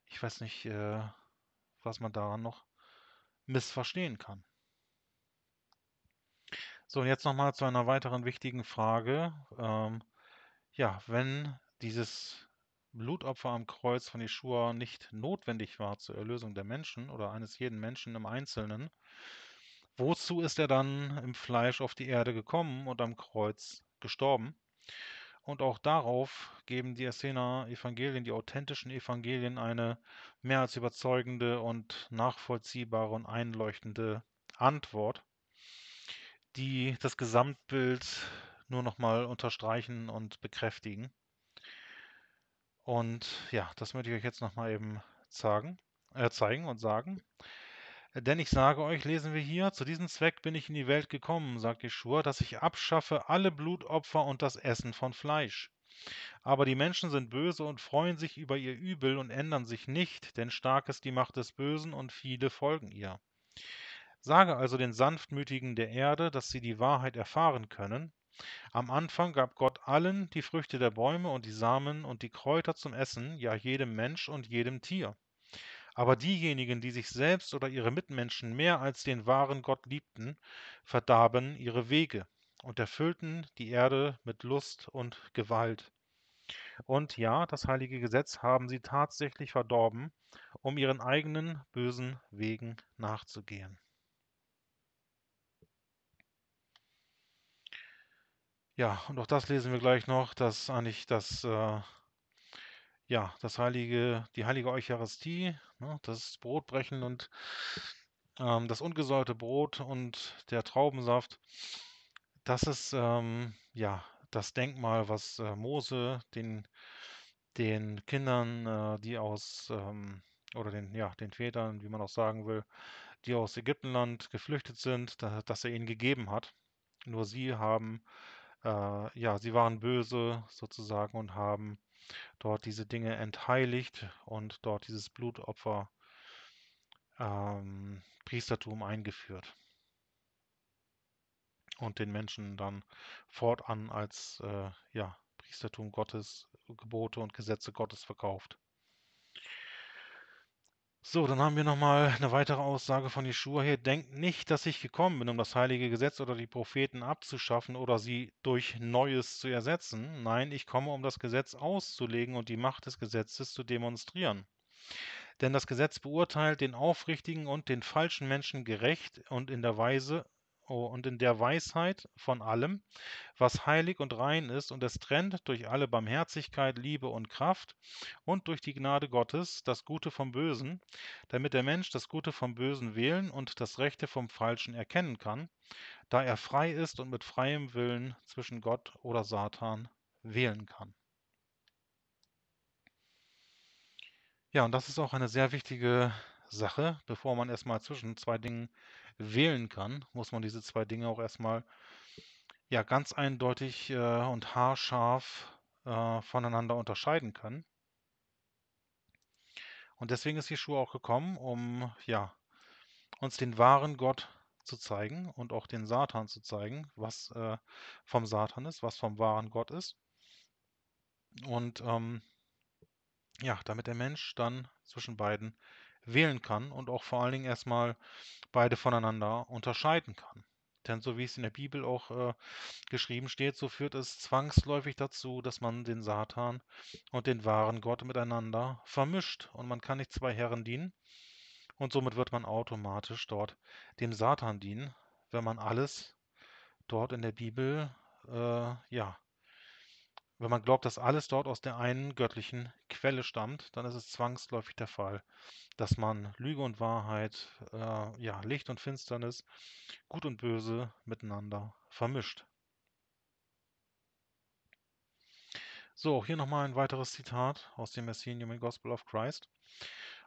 Ich weiß nicht, äh, was man daran noch missverstehen kann. So, und jetzt nochmal zu einer weiteren wichtigen Frage. Ähm, ja, wenn dieses Blutopfer am Kreuz von Jeschua nicht notwendig war zur Erlösung der Menschen oder eines jeden Menschen im Einzelnen, wozu ist er dann im Fleisch auf die Erde gekommen und am Kreuz gestorben? Und auch darauf geben die Essener Evangelien, die authentischen Evangelien, eine mehr als überzeugende und nachvollziehbare und einleuchtende Antwort die das Gesamtbild nur nochmal unterstreichen und bekräftigen. Und ja, das möchte ich euch jetzt nochmal eben zeigen, äh, zeigen und sagen. Denn ich sage euch, lesen wir hier, zu diesem Zweck bin ich in die Welt gekommen, sagt Jeschua, dass ich abschaffe alle Blutopfer und das Essen von Fleisch. Aber die Menschen sind böse und freuen sich über ihr Übel und ändern sich nicht, denn stark ist die Macht des Bösen und viele folgen ihr. Sage also den Sanftmütigen der Erde, dass sie die Wahrheit erfahren können. Am Anfang gab Gott allen die Früchte der Bäume und die Samen und die Kräuter zum Essen, ja jedem Mensch und jedem Tier. Aber diejenigen, die sich selbst oder ihre Mitmenschen mehr als den wahren Gott liebten, verdarben ihre Wege und erfüllten die Erde mit Lust und Gewalt. Und ja, das heilige Gesetz haben sie tatsächlich verdorben, um ihren eigenen bösen Wegen nachzugehen. Ja, und auch das lesen wir gleich noch, dass eigentlich das, äh, ja, das heilige, die heilige Eucharistie, ne, das Brotbrechen und ähm, das ungesäuerte Brot und der Traubensaft, das ist ähm, ja das Denkmal, was äh, Mose den, den Kindern, äh, die aus ähm, oder den, ja, den Vätern, wie man auch sagen will, die aus Ägyptenland geflüchtet sind, da, dass er ihnen gegeben hat. Nur sie haben äh, ja, sie waren böse sozusagen und haben dort diese Dinge entheiligt und dort dieses Blutopferpriestertum ähm, eingeführt und den Menschen dann fortan als äh, ja, Priestertum Gottes, Gebote und Gesetze Gottes verkauft. So, dann haben wir nochmal eine weitere Aussage von Jeschua hier. Denkt nicht, dass ich gekommen bin, um das heilige Gesetz oder die Propheten abzuschaffen oder sie durch Neues zu ersetzen. Nein, ich komme, um das Gesetz auszulegen und die Macht des Gesetzes zu demonstrieren. Denn das Gesetz beurteilt den aufrichtigen und den falschen Menschen gerecht und in der Weise Oh, und in der Weisheit von allem, was heilig und rein ist, und es trennt durch alle Barmherzigkeit, Liebe und Kraft und durch die Gnade Gottes das Gute vom Bösen, damit der Mensch das Gute vom Bösen wählen und das Rechte vom Falschen erkennen kann, da er frei ist und mit freiem Willen zwischen Gott oder Satan wählen kann. Ja, und das ist auch eine sehr wichtige Sache, bevor man erstmal zwischen zwei Dingen wählen kann, muss man diese zwei Dinge auch erstmal ja ganz eindeutig äh, und haarscharf äh, voneinander unterscheiden können. Und deswegen ist Jesu auch gekommen, um ja uns den wahren Gott zu zeigen und auch den Satan zu zeigen, was äh, vom Satan ist, was vom wahren Gott ist. Und ähm, ja, damit der Mensch dann zwischen beiden wählen kann und auch vor allen Dingen erstmal beide voneinander unterscheiden kann. Denn so wie es in der Bibel auch äh, geschrieben steht, so führt es zwangsläufig dazu, dass man den Satan und den wahren Gott miteinander vermischt. Und man kann nicht zwei Herren dienen. Und somit wird man automatisch dort dem Satan dienen, wenn man alles dort in der Bibel äh, ja, wenn man glaubt, dass alles dort aus der einen göttlichen Quelle stammt, dann ist es zwangsläufig der Fall, dass man Lüge und Wahrheit, äh, ja, Licht und Finsternis, Gut und Böse miteinander vermischt. So, hier nochmal ein weiteres Zitat aus dem Messianium Gospel of Christ.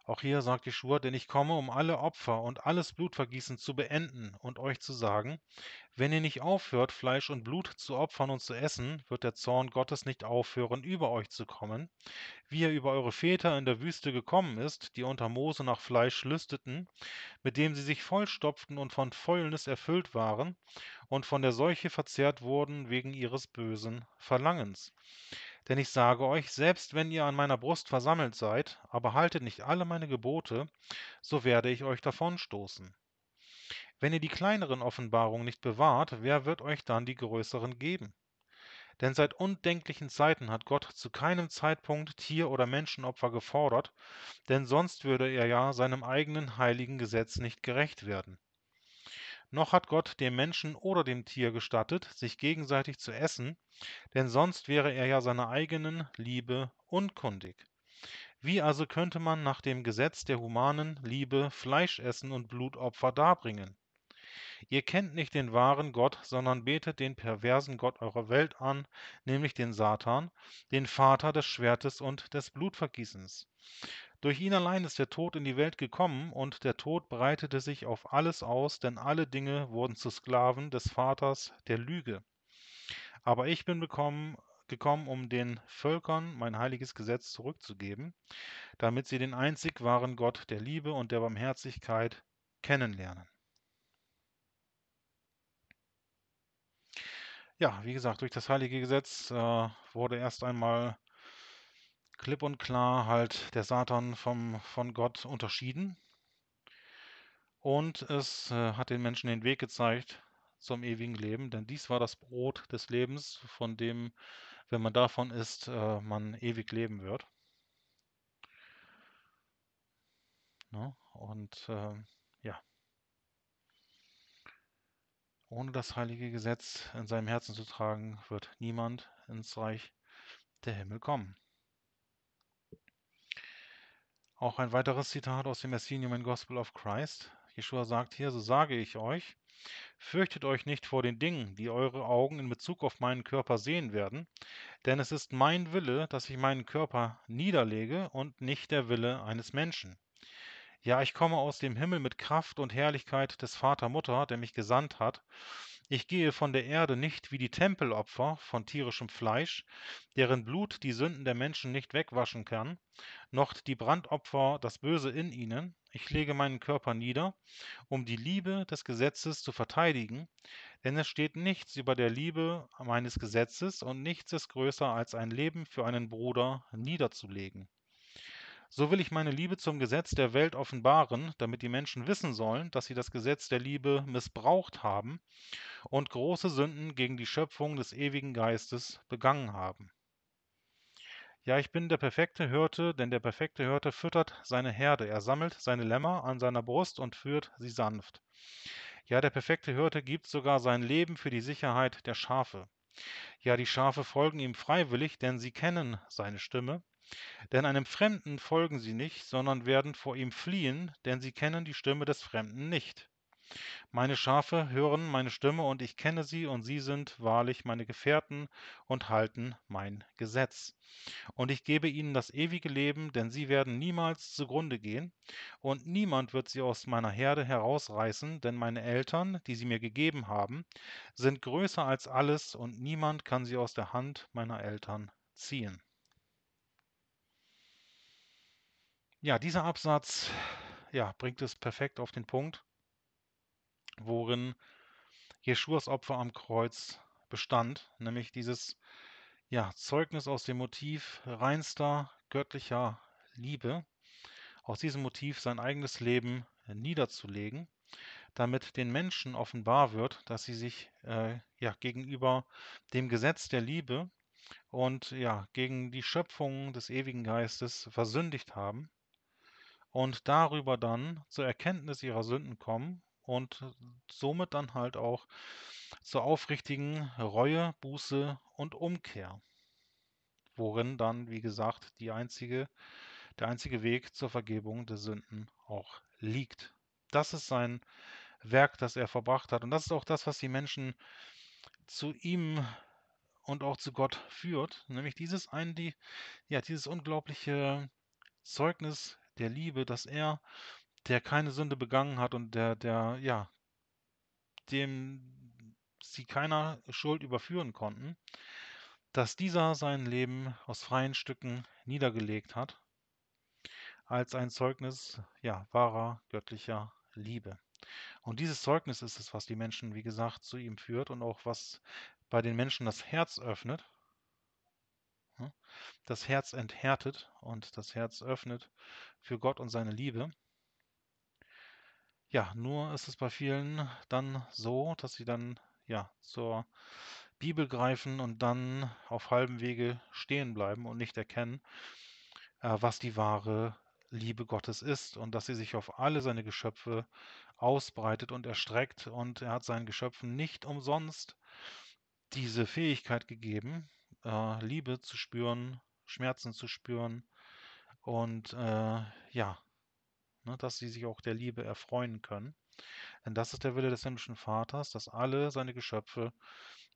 Auch hier sagt Jeschua, denn ich komme, um alle Opfer und alles Blutvergießen zu beenden und euch zu sagen, wenn ihr nicht aufhört, Fleisch und Blut zu opfern und zu essen, wird der Zorn Gottes nicht aufhören, über euch zu kommen, wie er über eure Väter in der Wüste gekommen ist, die unter Mose nach Fleisch lüsteten, mit dem sie sich vollstopften und von Fäulnis erfüllt waren und von der Seuche verzehrt wurden wegen ihres bösen Verlangens. Denn ich sage euch, selbst wenn ihr an meiner Brust versammelt seid, aber haltet nicht alle meine Gebote, so werde ich euch davonstoßen. Wenn ihr die kleineren Offenbarungen nicht bewahrt, wer wird euch dann die größeren geben? Denn seit undenklichen Zeiten hat Gott zu keinem Zeitpunkt Tier- oder Menschenopfer gefordert, denn sonst würde er ja seinem eigenen heiligen Gesetz nicht gerecht werden noch hat Gott dem Menschen oder dem Tier gestattet, sich gegenseitig zu essen, denn sonst wäre er ja seiner eigenen Liebe unkundig. Wie also könnte man nach dem Gesetz der humanen Liebe Fleisch essen und Blutopfer darbringen? Ihr kennt nicht den wahren Gott, sondern betet den perversen Gott eurer Welt an, nämlich den Satan, den Vater des Schwertes und des Blutvergießens. Durch ihn allein ist der Tod in die Welt gekommen, und der Tod breitete sich auf alles aus, denn alle Dinge wurden zu Sklaven des Vaters der Lüge. Aber ich bin bekommen, gekommen, um den Völkern mein heiliges Gesetz zurückzugeben, damit sie den einzig wahren Gott der Liebe und der Barmherzigkeit kennenlernen. Ja, wie gesagt, durch das heilige Gesetz äh, wurde erst einmal klipp und klar halt der Satan vom, von Gott unterschieden. Und es äh, hat den Menschen den Weg gezeigt zum ewigen Leben, denn dies war das Brot des Lebens, von dem, wenn man davon isst, äh, man ewig leben wird. Ja, ne? und ähm, Ohne das heilige Gesetz in seinem Herzen zu tragen, wird niemand ins Reich der Himmel kommen. Auch ein weiteres Zitat aus dem Messinium in Gospel of Christ. Jeshua sagt hier, so sage ich euch, fürchtet euch nicht vor den Dingen, die eure Augen in Bezug auf meinen Körper sehen werden, denn es ist mein Wille, dass ich meinen Körper niederlege und nicht der Wille eines Menschen. Ja, ich komme aus dem Himmel mit Kraft und Herrlichkeit des Vater Mutter, der mich gesandt hat. Ich gehe von der Erde nicht wie die Tempelopfer von tierischem Fleisch, deren Blut die Sünden der Menschen nicht wegwaschen kann, noch die Brandopfer das Böse in ihnen. Ich lege meinen Körper nieder, um die Liebe des Gesetzes zu verteidigen, denn es steht nichts über der Liebe meines Gesetzes und nichts ist größer als ein Leben für einen Bruder niederzulegen. So will ich meine Liebe zum Gesetz der Welt offenbaren, damit die Menschen wissen sollen, dass sie das Gesetz der Liebe missbraucht haben und große Sünden gegen die Schöpfung des ewigen Geistes begangen haben. Ja, ich bin der perfekte Hirte, denn der perfekte Hirte füttert seine Herde, er sammelt seine Lämmer an seiner Brust und führt sie sanft. Ja, der perfekte Hirte gibt sogar sein Leben für die Sicherheit der Schafe. Ja, die Schafe folgen ihm freiwillig, denn sie kennen seine Stimme, denn einem Fremden folgen sie nicht, sondern werden vor ihm fliehen, denn sie kennen die Stimme des Fremden nicht. Meine Schafe hören meine Stimme und ich kenne sie und sie sind wahrlich meine Gefährten und halten mein Gesetz. Und ich gebe ihnen das ewige Leben, denn sie werden niemals zugrunde gehen und niemand wird sie aus meiner Herde herausreißen, denn meine Eltern, die sie mir gegeben haben, sind größer als alles und niemand kann sie aus der Hand meiner Eltern ziehen. Ja, dieser Absatz, ja, bringt es perfekt auf den Punkt, worin Jeschuas Opfer am Kreuz bestand, nämlich dieses ja, Zeugnis aus dem Motiv reinster göttlicher Liebe, aus diesem Motiv sein eigenes Leben äh, niederzulegen, damit den Menschen offenbar wird, dass sie sich äh, ja, gegenüber dem Gesetz der Liebe und ja, gegen die Schöpfung des ewigen Geistes versündigt haben und darüber dann zur Erkenntnis ihrer Sünden kommen und somit dann halt auch zur aufrichtigen Reue, Buße und Umkehr, worin dann, wie gesagt, einzige, der einzige Weg zur Vergebung der Sünden auch liegt. Das ist sein Werk, das er verbracht hat. Und das ist auch das, was die Menschen zu ihm und auch zu Gott führt, nämlich dieses ein, die, ja, dieses unglaubliche Zeugnis der Liebe, dass er, der keine Sünde begangen hat und der, der, ja, dem sie keiner Schuld überführen konnten, dass dieser sein Leben aus freien Stücken niedergelegt hat, als ein Zeugnis, ja, wahrer göttlicher Liebe. Und dieses Zeugnis ist es, was die Menschen, wie gesagt, zu ihm führt und auch was bei den Menschen das Herz öffnet Ne, das Herz enthärtet und das Herz öffnet für Gott und seine Liebe. Ja, nur ist es bei vielen dann so, dass sie dann ja zur Bibel greifen und dann auf halbem Wege stehen bleiben und nicht erkennen, äh, was die wahre Liebe Gottes ist und dass sie sich auf alle seine Geschöpfe ausbreitet und erstreckt und er hat seinen Geschöpfen nicht umsonst diese Fähigkeit gegeben, äh, Liebe zu spüren, Schmerzen zu spüren und äh, ja, ne, dass sie sich auch der Liebe erfreuen können. Denn das ist der Wille des himmlischen Vaters, dass alle seine Geschöpfe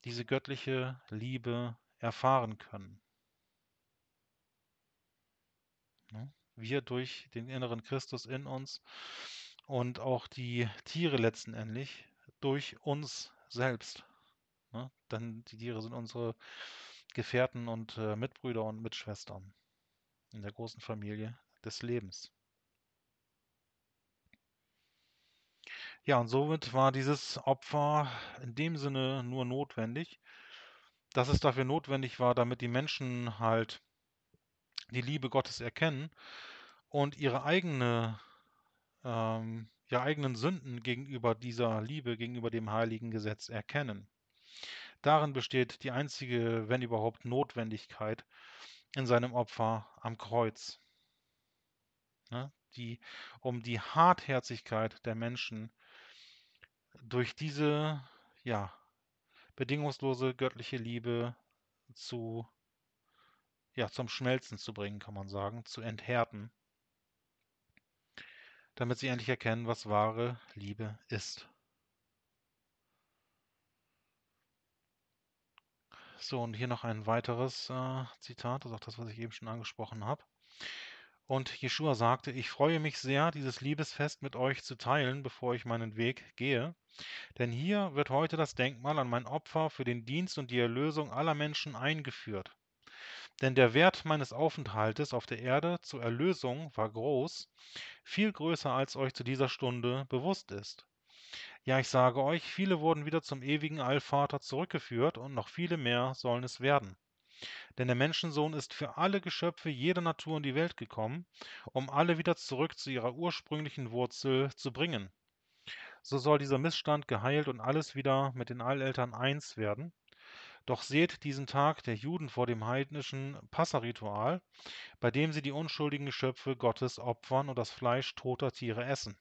diese göttliche Liebe erfahren können. Ne? Wir durch den inneren Christus in uns und auch die Tiere letztendlich durch uns selbst. Ne? Denn die Tiere sind unsere Gefährten und äh, Mitbrüder und Mitschwestern in der großen Familie des Lebens. Ja, und somit war dieses Opfer in dem Sinne nur notwendig, dass es dafür notwendig war, damit die Menschen halt die Liebe Gottes erkennen und ihre eigene, ähm, ihre eigenen Sünden gegenüber dieser Liebe, gegenüber dem heiligen Gesetz erkennen. Darin besteht die einzige, wenn überhaupt, Notwendigkeit in seinem Opfer am Kreuz. Ne? Die, um die Hartherzigkeit der Menschen durch diese ja, bedingungslose göttliche Liebe zu ja, zum Schmelzen zu bringen, kann man sagen, zu enthärten, damit sie endlich erkennen, was wahre Liebe ist. So, und hier noch ein weiteres äh, Zitat, das also ist auch das, was ich eben schon angesprochen habe. Und Jeschua sagte, ich freue mich sehr, dieses Liebesfest mit euch zu teilen, bevor ich meinen Weg gehe. Denn hier wird heute das Denkmal an mein Opfer für den Dienst und die Erlösung aller Menschen eingeführt. Denn der Wert meines Aufenthaltes auf der Erde zur Erlösung war groß, viel größer als euch zu dieser Stunde bewusst ist. Ja, ich sage euch, viele wurden wieder zum ewigen Allvater zurückgeführt, und noch viele mehr sollen es werden. Denn der Menschensohn ist für alle Geschöpfe jeder Natur in die Welt gekommen, um alle wieder zurück zu ihrer ursprünglichen Wurzel zu bringen. So soll dieser Missstand geheilt und alles wieder mit den Alleltern eins werden. Doch seht diesen Tag der Juden vor dem heidnischen Passaritual, bei dem sie die unschuldigen Geschöpfe Gottes opfern und das Fleisch toter Tiere essen.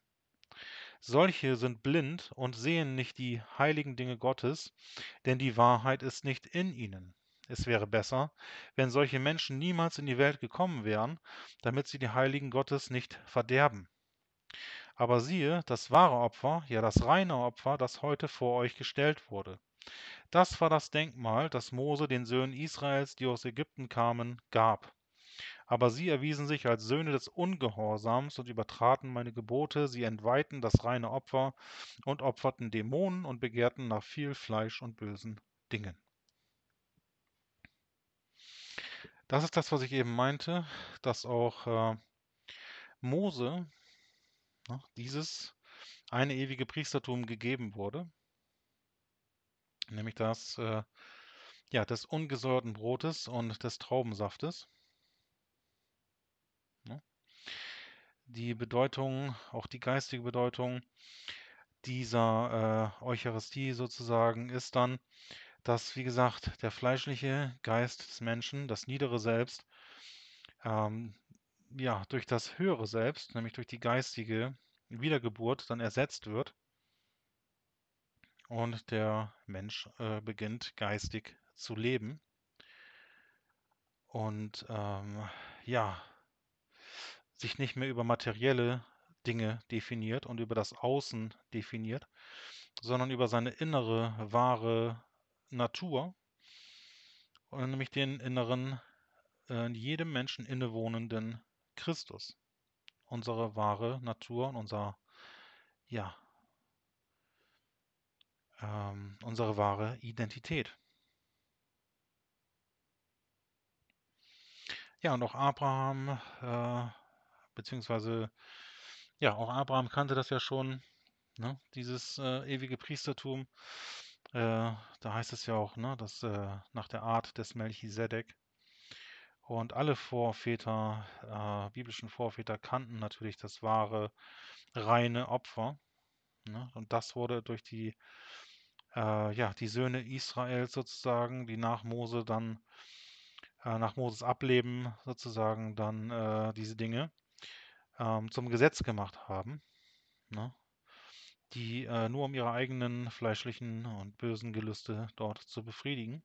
Solche sind blind und sehen nicht die heiligen Dinge Gottes, denn die Wahrheit ist nicht in ihnen. Es wäre besser, wenn solche Menschen niemals in die Welt gekommen wären, damit sie die Heiligen Gottes nicht verderben. Aber siehe, das wahre Opfer, ja das reine Opfer, das heute vor euch gestellt wurde. Das war das Denkmal, das Mose den Söhnen Israels, die aus Ägypten kamen, gab. Aber sie erwiesen sich als Söhne des Ungehorsams und übertraten meine Gebote, sie entweihten das reine Opfer und opferten Dämonen und begehrten nach viel Fleisch und bösen Dingen. Das ist das, was ich eben meinte, dass auch äh, Mose ne, dieses eine ewige Priestertum gegeben wurde, nämlich das äh, ja, des ungesäuerten Brotes und des Traubensaftes. die Bedeutung, auch die geistige Bedeutung dieser äh, Eucharistie sozusagen ist dann, dass, wie gesagt, der fleischliche Geist des Menschen, das niedere Selbst, ähm, ja, durch das höhere Selbst, nämlich durch die geistige Wiedergeburt, dann ersetzt wird. Und der Mensch äh, beginnt geistig zu leben. Und ähm, ja, sich nicht mehr über materielle Dinge definiert und über das Außen definiert, sondern über seine innere, wahre Natur und nämlich den inneren, in äh, jedem Menschen innewohnenden Christus. Unsere wahre Natur und unser, ja, ähm, unsere wahre Identität. Ja, und auch Abraham äh, beziehungsweise, ja, auch Abraham kannte das ja schon, ne? dieses äh, ewige Priestertum. Äh, da heißt es ja auch, ne, dass äh, nach der Art des Melchisedek. Und alle Vorväter, äh, biblischen Vorväter, kannten natürlich das wahre, reine Opfer. Ne? Und das wurde durch die, äh, ja, die Söhne Israels sozusagen, die nach Mose dann äh, nach Moses Ableben sozusagen dann äh, diese Dinge ähm, zum Gesetz gemacht haben, ne? die äh, nur um ihre eigenen fleischlichen und bösen Gelüste dort zu befriedigen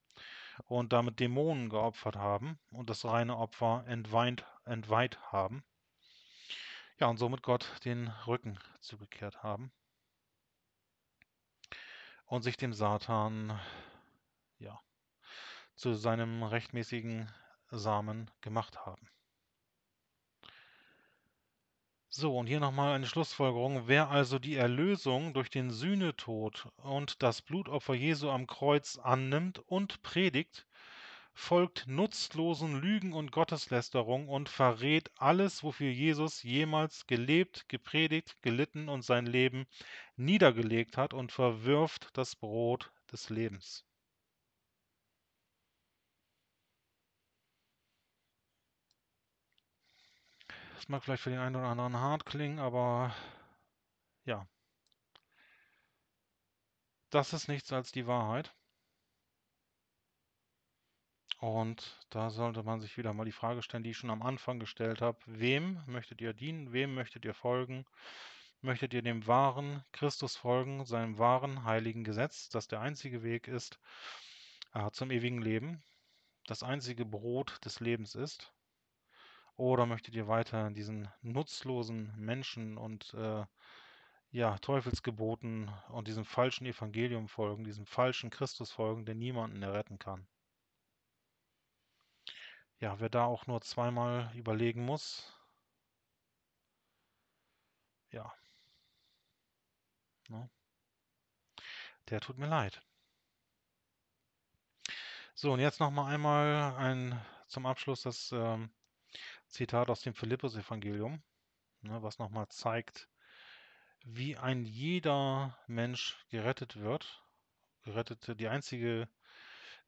und damit Dämonen geopfert haben und das reine Opfer entweint, entweiht haben. Ja, und somit Gott den Rücken zugekehrt haben und sich dem Satan, ja, zu seinem rechtmäßigen Samen gemacht haben. So, und hier nochmal eine Schlussfolgerung. Wer also die Erlösung durch den Sühnetod und das Blutopfer Jesu am Kreuz annimmt und predigt, folgt nutzlosen Lügen und Gotteslästerung und verrät alles, wofür Jesus jemals gelebt, gepredigt, gelitten und sein Leben niedergelegt hat und verwirft das Brot des Lebens. Das mag vielleicht für den einen oder anderen hart klingen, aber ja. Das ist nichts als die Wahrheit. Und da sollte man sich wieder mal die Frage stellen, die ich schon am Anfang gestellt habe. Wem möchtet ihr dienen? Wem möchtet ihr folgen? Möchtet ihr dem wahren Christus folgen, seinem wahren heiligen Gesetz, das der einzige Weg ist äh, zum ewigen Leben, das einzige Brot des Lebens ist? Oder möchtet ihr weiter diesen nutzlosen Menschen und äh, ja, Teufelsgeboten und diesem falschen Evangelium folgen, diesem falschen Christus folgen, der niemanden erretten kann? Ja, wer da auch nur zweimal überlegen muss, ja, ne? der tut mir leid. So, und jetzt nochmal einmal ein, zum Abschluss das ähm, Zitat aus dem Philippus-Evangelium, ne, was nochmal zeigt, wie ein jeder Mensch gerettet wird. Gerettete, die einzige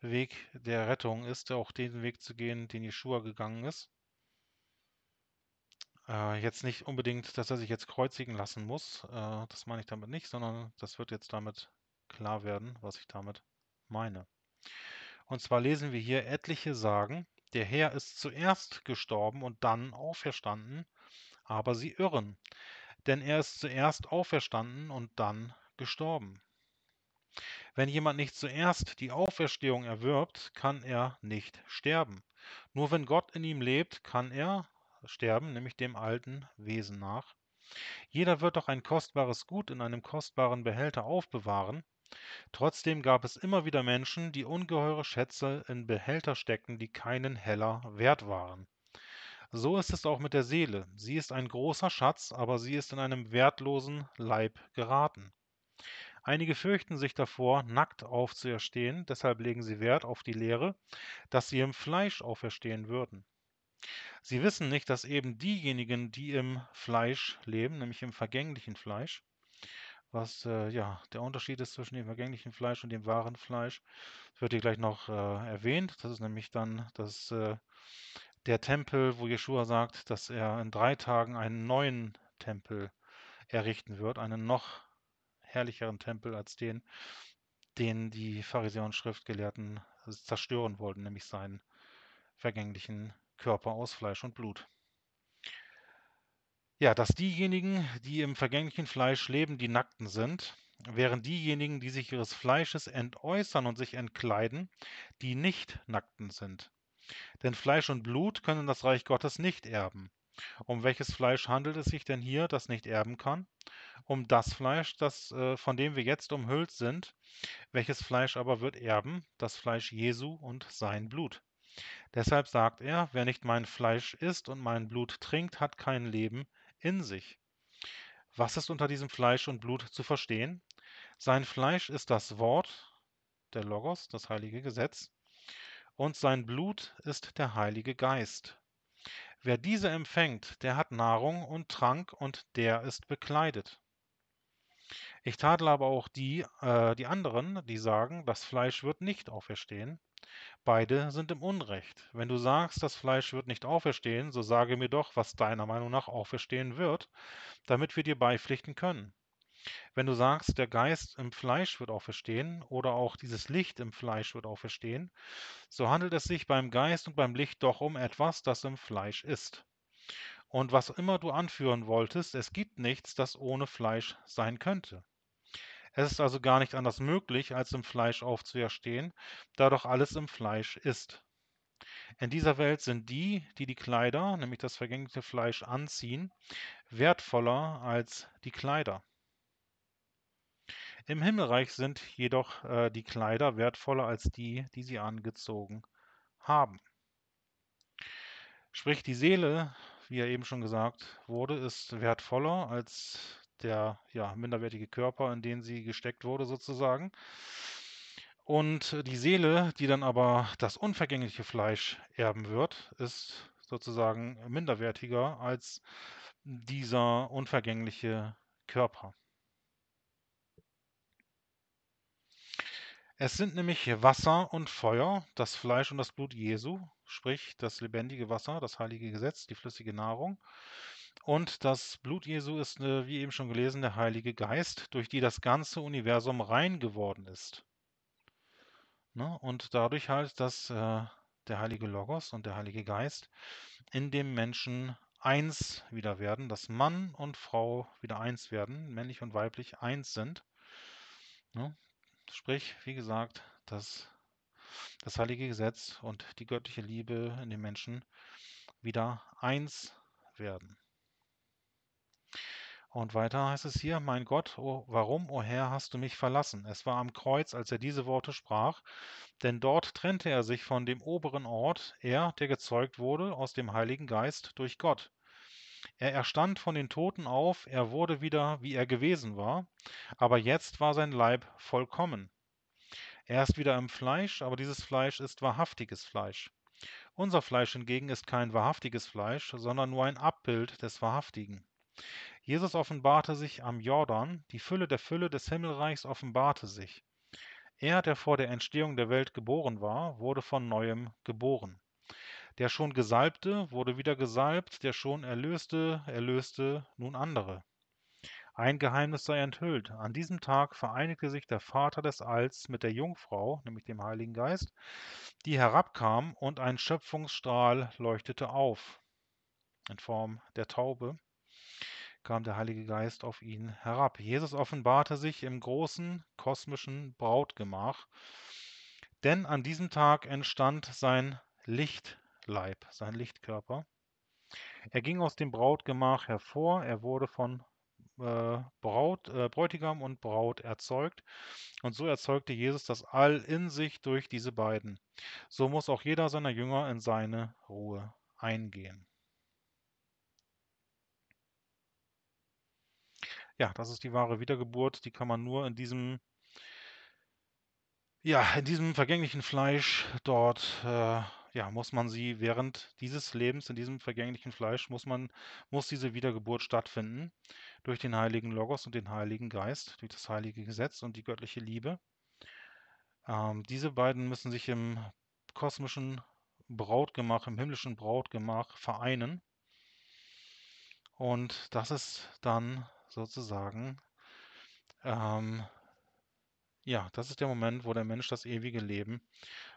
Weg der Rettung ist, auch den Weg zu gehen, den Jeschua gegangen ist. Äh, jetzt nicht unbedingt, dass er sich jetzt kreuzigen lassen muss, äh, das meine ich damit nicht, sondern das wird jetzt damit klar werden, was ich damit meine. Und zwar lesen wir hier etliche sagen, der Herr ist zuerst gestorben und dann auferstanden, aber sie irren, denn er ist zuerst auferstanden und dann gestorben. Wenn jemand nicht zuerst die Auferstehung erwirbt, kann er nicht sterben. Nur wenn Gott in ihm lebt, kann er sterben, nämlich dem alten Wesen nach. Jeder wird doch ein kostbares Gut in einem kostbaren Behälter aufbewahren, Trotzdem gab es immer wieder Menschen, die ungeheure Schätze in Behälter steckten, die keinen Heller wert waren. So ist es auch mit der Seele. Sie ist ein großer Schatz, aber sie ist in einem wertlosen Leib geraten. Einige fürchten sich davor, nackt aufzuerstehen, deshalb legen sie Wert auf die Lehre, dass sie im Fleisch auferstehen würden. Sie wissen nicht, dass eben diejenigen, die im Fleisch leben, nämlich im vergänglichen Fleisch, was äh, ja der Unterschied ist zwischen dem vergänglichen Fleisch und dem wahren Fleisch. Das wird hier gleich noch äh, erwähnt. Das ist nämlich dann das, äh, der Tempel, wo Jeshua sagt, dass er in drei Tagen einen neuen Tempel errichten wird, einen noch herrlicheren Tempel als den, den die Pharisäer und Schriftgelehrten zerstören wollten, nämlich seinen vergänglichen Körper aus Fleisch und Blut. Ja, dass diejenigen, die im vergänglichen Fleisch leben, die Nackten sind, während diejenigen, die sich ihres Fleisches entäußern und sich entkleiden, die nicht Nackten sind. Denn Fleisch und Blut können das Reich Gottes nicht erben. Um welches Fleisch handelt es sich denn hier, das nicht erben kann? Um das Fleisch, das, äh, von dem wir jetzt umhüllt sind. Welches Fleisch aber wird erben? Das Fleisch Jesu und sein Blut. Deshalb sagt er, wer nicht mein Fleisch isst und mein Blut trinkt, hat kein Leben in sich. Was ist unter diesem Fleisch und Blut zu verstehen? Sein Fleisch ist das Wort, der Logos, das heilige Gesetz, und sein Blut ist der heilige Geist. Wer diese empfängt, der hat Nahrung und Trank und der ist bekleidet. Ich tadle aber auch die, äh, die anderen, die sagen, das Fleisch wird nicht auferstehen. Beide sind im Unrecht. Wenn du sagst, das Fleisch wird nicht auferstehen, so sage mir doch, was deiner Meinung nach auferstehen wird, damit wir dir beipflichten können. Wenn du sagst, der Geist im Fleisch wird auferstehen oder auch dieses Licht im Fleisch wird auferstehen, so handelt es sich beim Geist und beim Licht doch um etwas, das im Fleisch ist. Und was immer du anführen wolltest, es gibt nichts, das ohne Fleisch sein könnte. Es ist also gar nicht anders möglich, als im Fleisch aufzuerstehen, da doch alles im Fleisch ist. In dieser Welt sind die, die die Kleider, nämlich das vergängliche Fleisch, anziehen, wertvoller als die Kleider. Im Himmelreich sind jedoch äh, die Kleider wertvoller als die, die sie angezogen haben. Sprich, die Seele, wie ja eben schon gesagt wurde, ist wertvoller als der ja, minderwertige Körper, in den sie gesteckt wurde sozusagen. Und äh, die Seele, die dann aber das unvergängliche Fleisch erben wird, ist sozusagen minderwertiger als dieser unvergängliche Körper. Es sind nämlich Wasser und Feuer, das Fleisch und das Blut Jesu, sprich das lebendige Wasser, das heilige Gesetz, die flüssige Nahrung, und das Blut Jesu ist, äh, wie eben schon gelesen, der Heilige Geist, durch die das ganze Universum rein geworden ist. Ne? Und dadurch halt, dass äh, der Heilige Logos und der Heilige Geist in dem Menschen eins wieder werden, dass Mann und Frau wieder eins werden, männlich und weiblich eins sind. Ne? Sprich, wie gesagt, dass das heilige Gesetz und die göttliche Liebe in dem Menschen wieder eins werden. Und weiter heißt es hier, mein Gott, oh, warum, o oh Herr, hast du mich verlassen? Es war am Kreuz, als er diese Worte sprach, denn dort trennte er sich von dem oberen Ort, er, der gezeugt wurde aus dem Heiligen Geist durch Gott. Er erstand von den Toten auf, er wurde wieder, wie er gewesen war, aber jetzt war sein Leib vollkommen. Er ist wieder im Fleisch, aber dieses Fleisch ist wahrhaftiges Fleisch. Unser Fleisch hingegen ist kein wahrhaftiges Fleisch, sondern nur ein Abbild des Wahrhaftigen. Jesus offenbarte sich am Jordan, die Fülle der Fülle des Himmelreichs offenbarte sich. Er, der vor der Entstehung der Welt geboren war, wurde von neuem geboren. Der schon Gesalbte wurde wieder gesalbt, der schon Erlöste erlöste nun andere. Ein Geheimnis sei enthüllt. An diesem Tag vereinigte sich der Vater des Alls mit der Jungfrau, nämlich dem Heiligen Geist, die herabkam und ein Schöpfungsstrahl leuchtete auf in Form der Taube kam der Heilige Geist auf ihn herab. Jesus offenbarte sich im großen kosmischen Brautgemach, denn an diesem Tag entstand sein Lichtleib, sein Lichtkörper. Er ging aus dem Brautgemach hervor, er wurde von äh, Braut, äh, Bräutigam und Braut erzeugt. Und so erzeugte Jesus das All in sich durch diese beiden. So muss auch jeder seiner Jünger in seine Ruhe eingehen. ja, das ist die wahre Wiedergeburt. Die kann man nur in diesem, ja, in diesem vergänglichen Fleisch dort, äh, ja, muss man sie während dieses Lebens, in diesem vergänglichen Fleisch, muss man, muss diese Wiedergeburt stattfinden durch den Heiligen Logos und den Heiligen Geist, durch das Heilige Gesetz und die göttliche Liebe. Ähm, diese beiden müssen sich im kosmischen Brautgemach, im himmlischen Brautgemach vereinen. Und das ist dann sozusagen. Ähm, ja, das ist der Moment, wo der Mensch das ewige Leben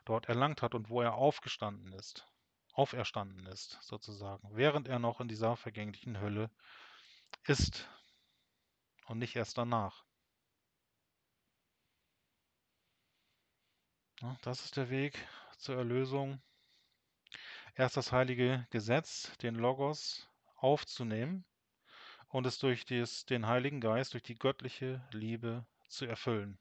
dort erlangt hat und wo er aufgestanden ist, auferstanden ist, sozusagen, während er noch in dieser vergänglichen Hölle ist und nicht erst danach. Das ist der Weg zur Erlösung. Erst das heilige Gesetz, den Logos, aufzunehmen und es durch des, den Heiligen Geist, durch die göttliche Liebe zu erfüllen.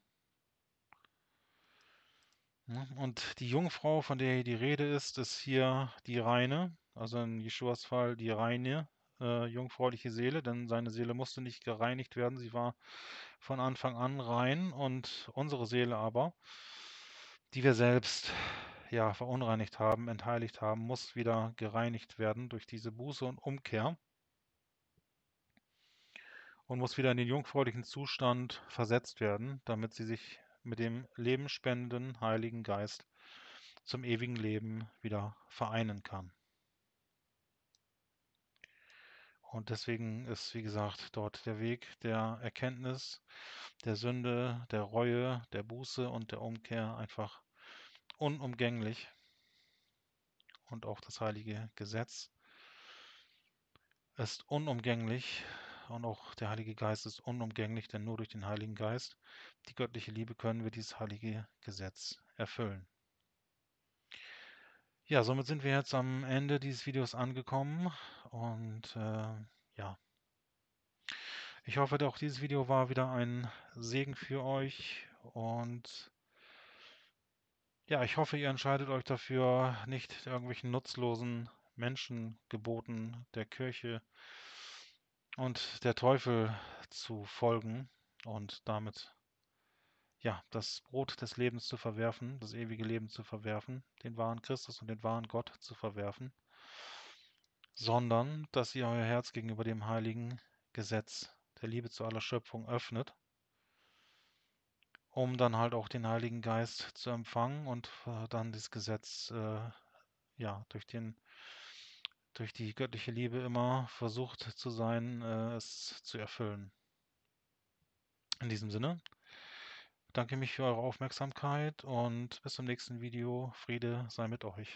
Und die Jungfrau, von der hier die Rede ist, ist hier die reine, also in Jeschuas Fall die reine, äh, jungfräuliche Seele, denn seine Seele musste nicht gereinigt werden, sie war von Anfang an rein und unsere Seele aber, die wir selbst ja verunreinigt haben, entheiligt haben, muss wieder gereinigt werden durch diese Buße und Umkehr und muss wieder in den jungfräulichen Zustand versetzt werden, damit sie sich mit dem lebenspendenden Heiligen Geist zum ewigen Leben wieder vereinen kann. Und deswegen ist, wie gesagt, dort der Weg der Erkenntnis, der Sünde, der Reue, der Buße und der Umkehr einfach unumgänglich. Und auch das heilige Gesetz ist unumgänglich und auch der Heilige Geist ist unumgänglich, denn nur durch den Heiligen Geist, die göttliche Liebe, können wir dieses heilige Gesetz erfüllen. Ja, somit sind wir jetzt am Ende dieses Videos angekommen und äh, ja. Ich hoffe, auch dieses Video war wieder ein Segen für euch und ja, ich hoffe, ihr entscheidet euch dafür, nicht irgendwelchen nutzlosen Menschengeboten der Kirche und der Teufel zu folgen und damit ja, das Brot des Lebens zu verwerfen, das ewige Leben zu verwerfen, den wahren Christus und den wahren Gott zu verwerfen, sondern dass ihr euer Herz gegenüber dem heiligen Gesetz der Liebe zu aller Schöpfung öffnet, um dann halt auch den Heiligen Geist zu empfangen und äh, dann das Gesetz äh, ja durch den durch die göttliche Liebe immer versucht zu sein, äh, es zu erfüllen. In diesem Sinne, danke mich für eure Aufmerksamkeit und bis zum nächsten Video. Friede sei mit euch.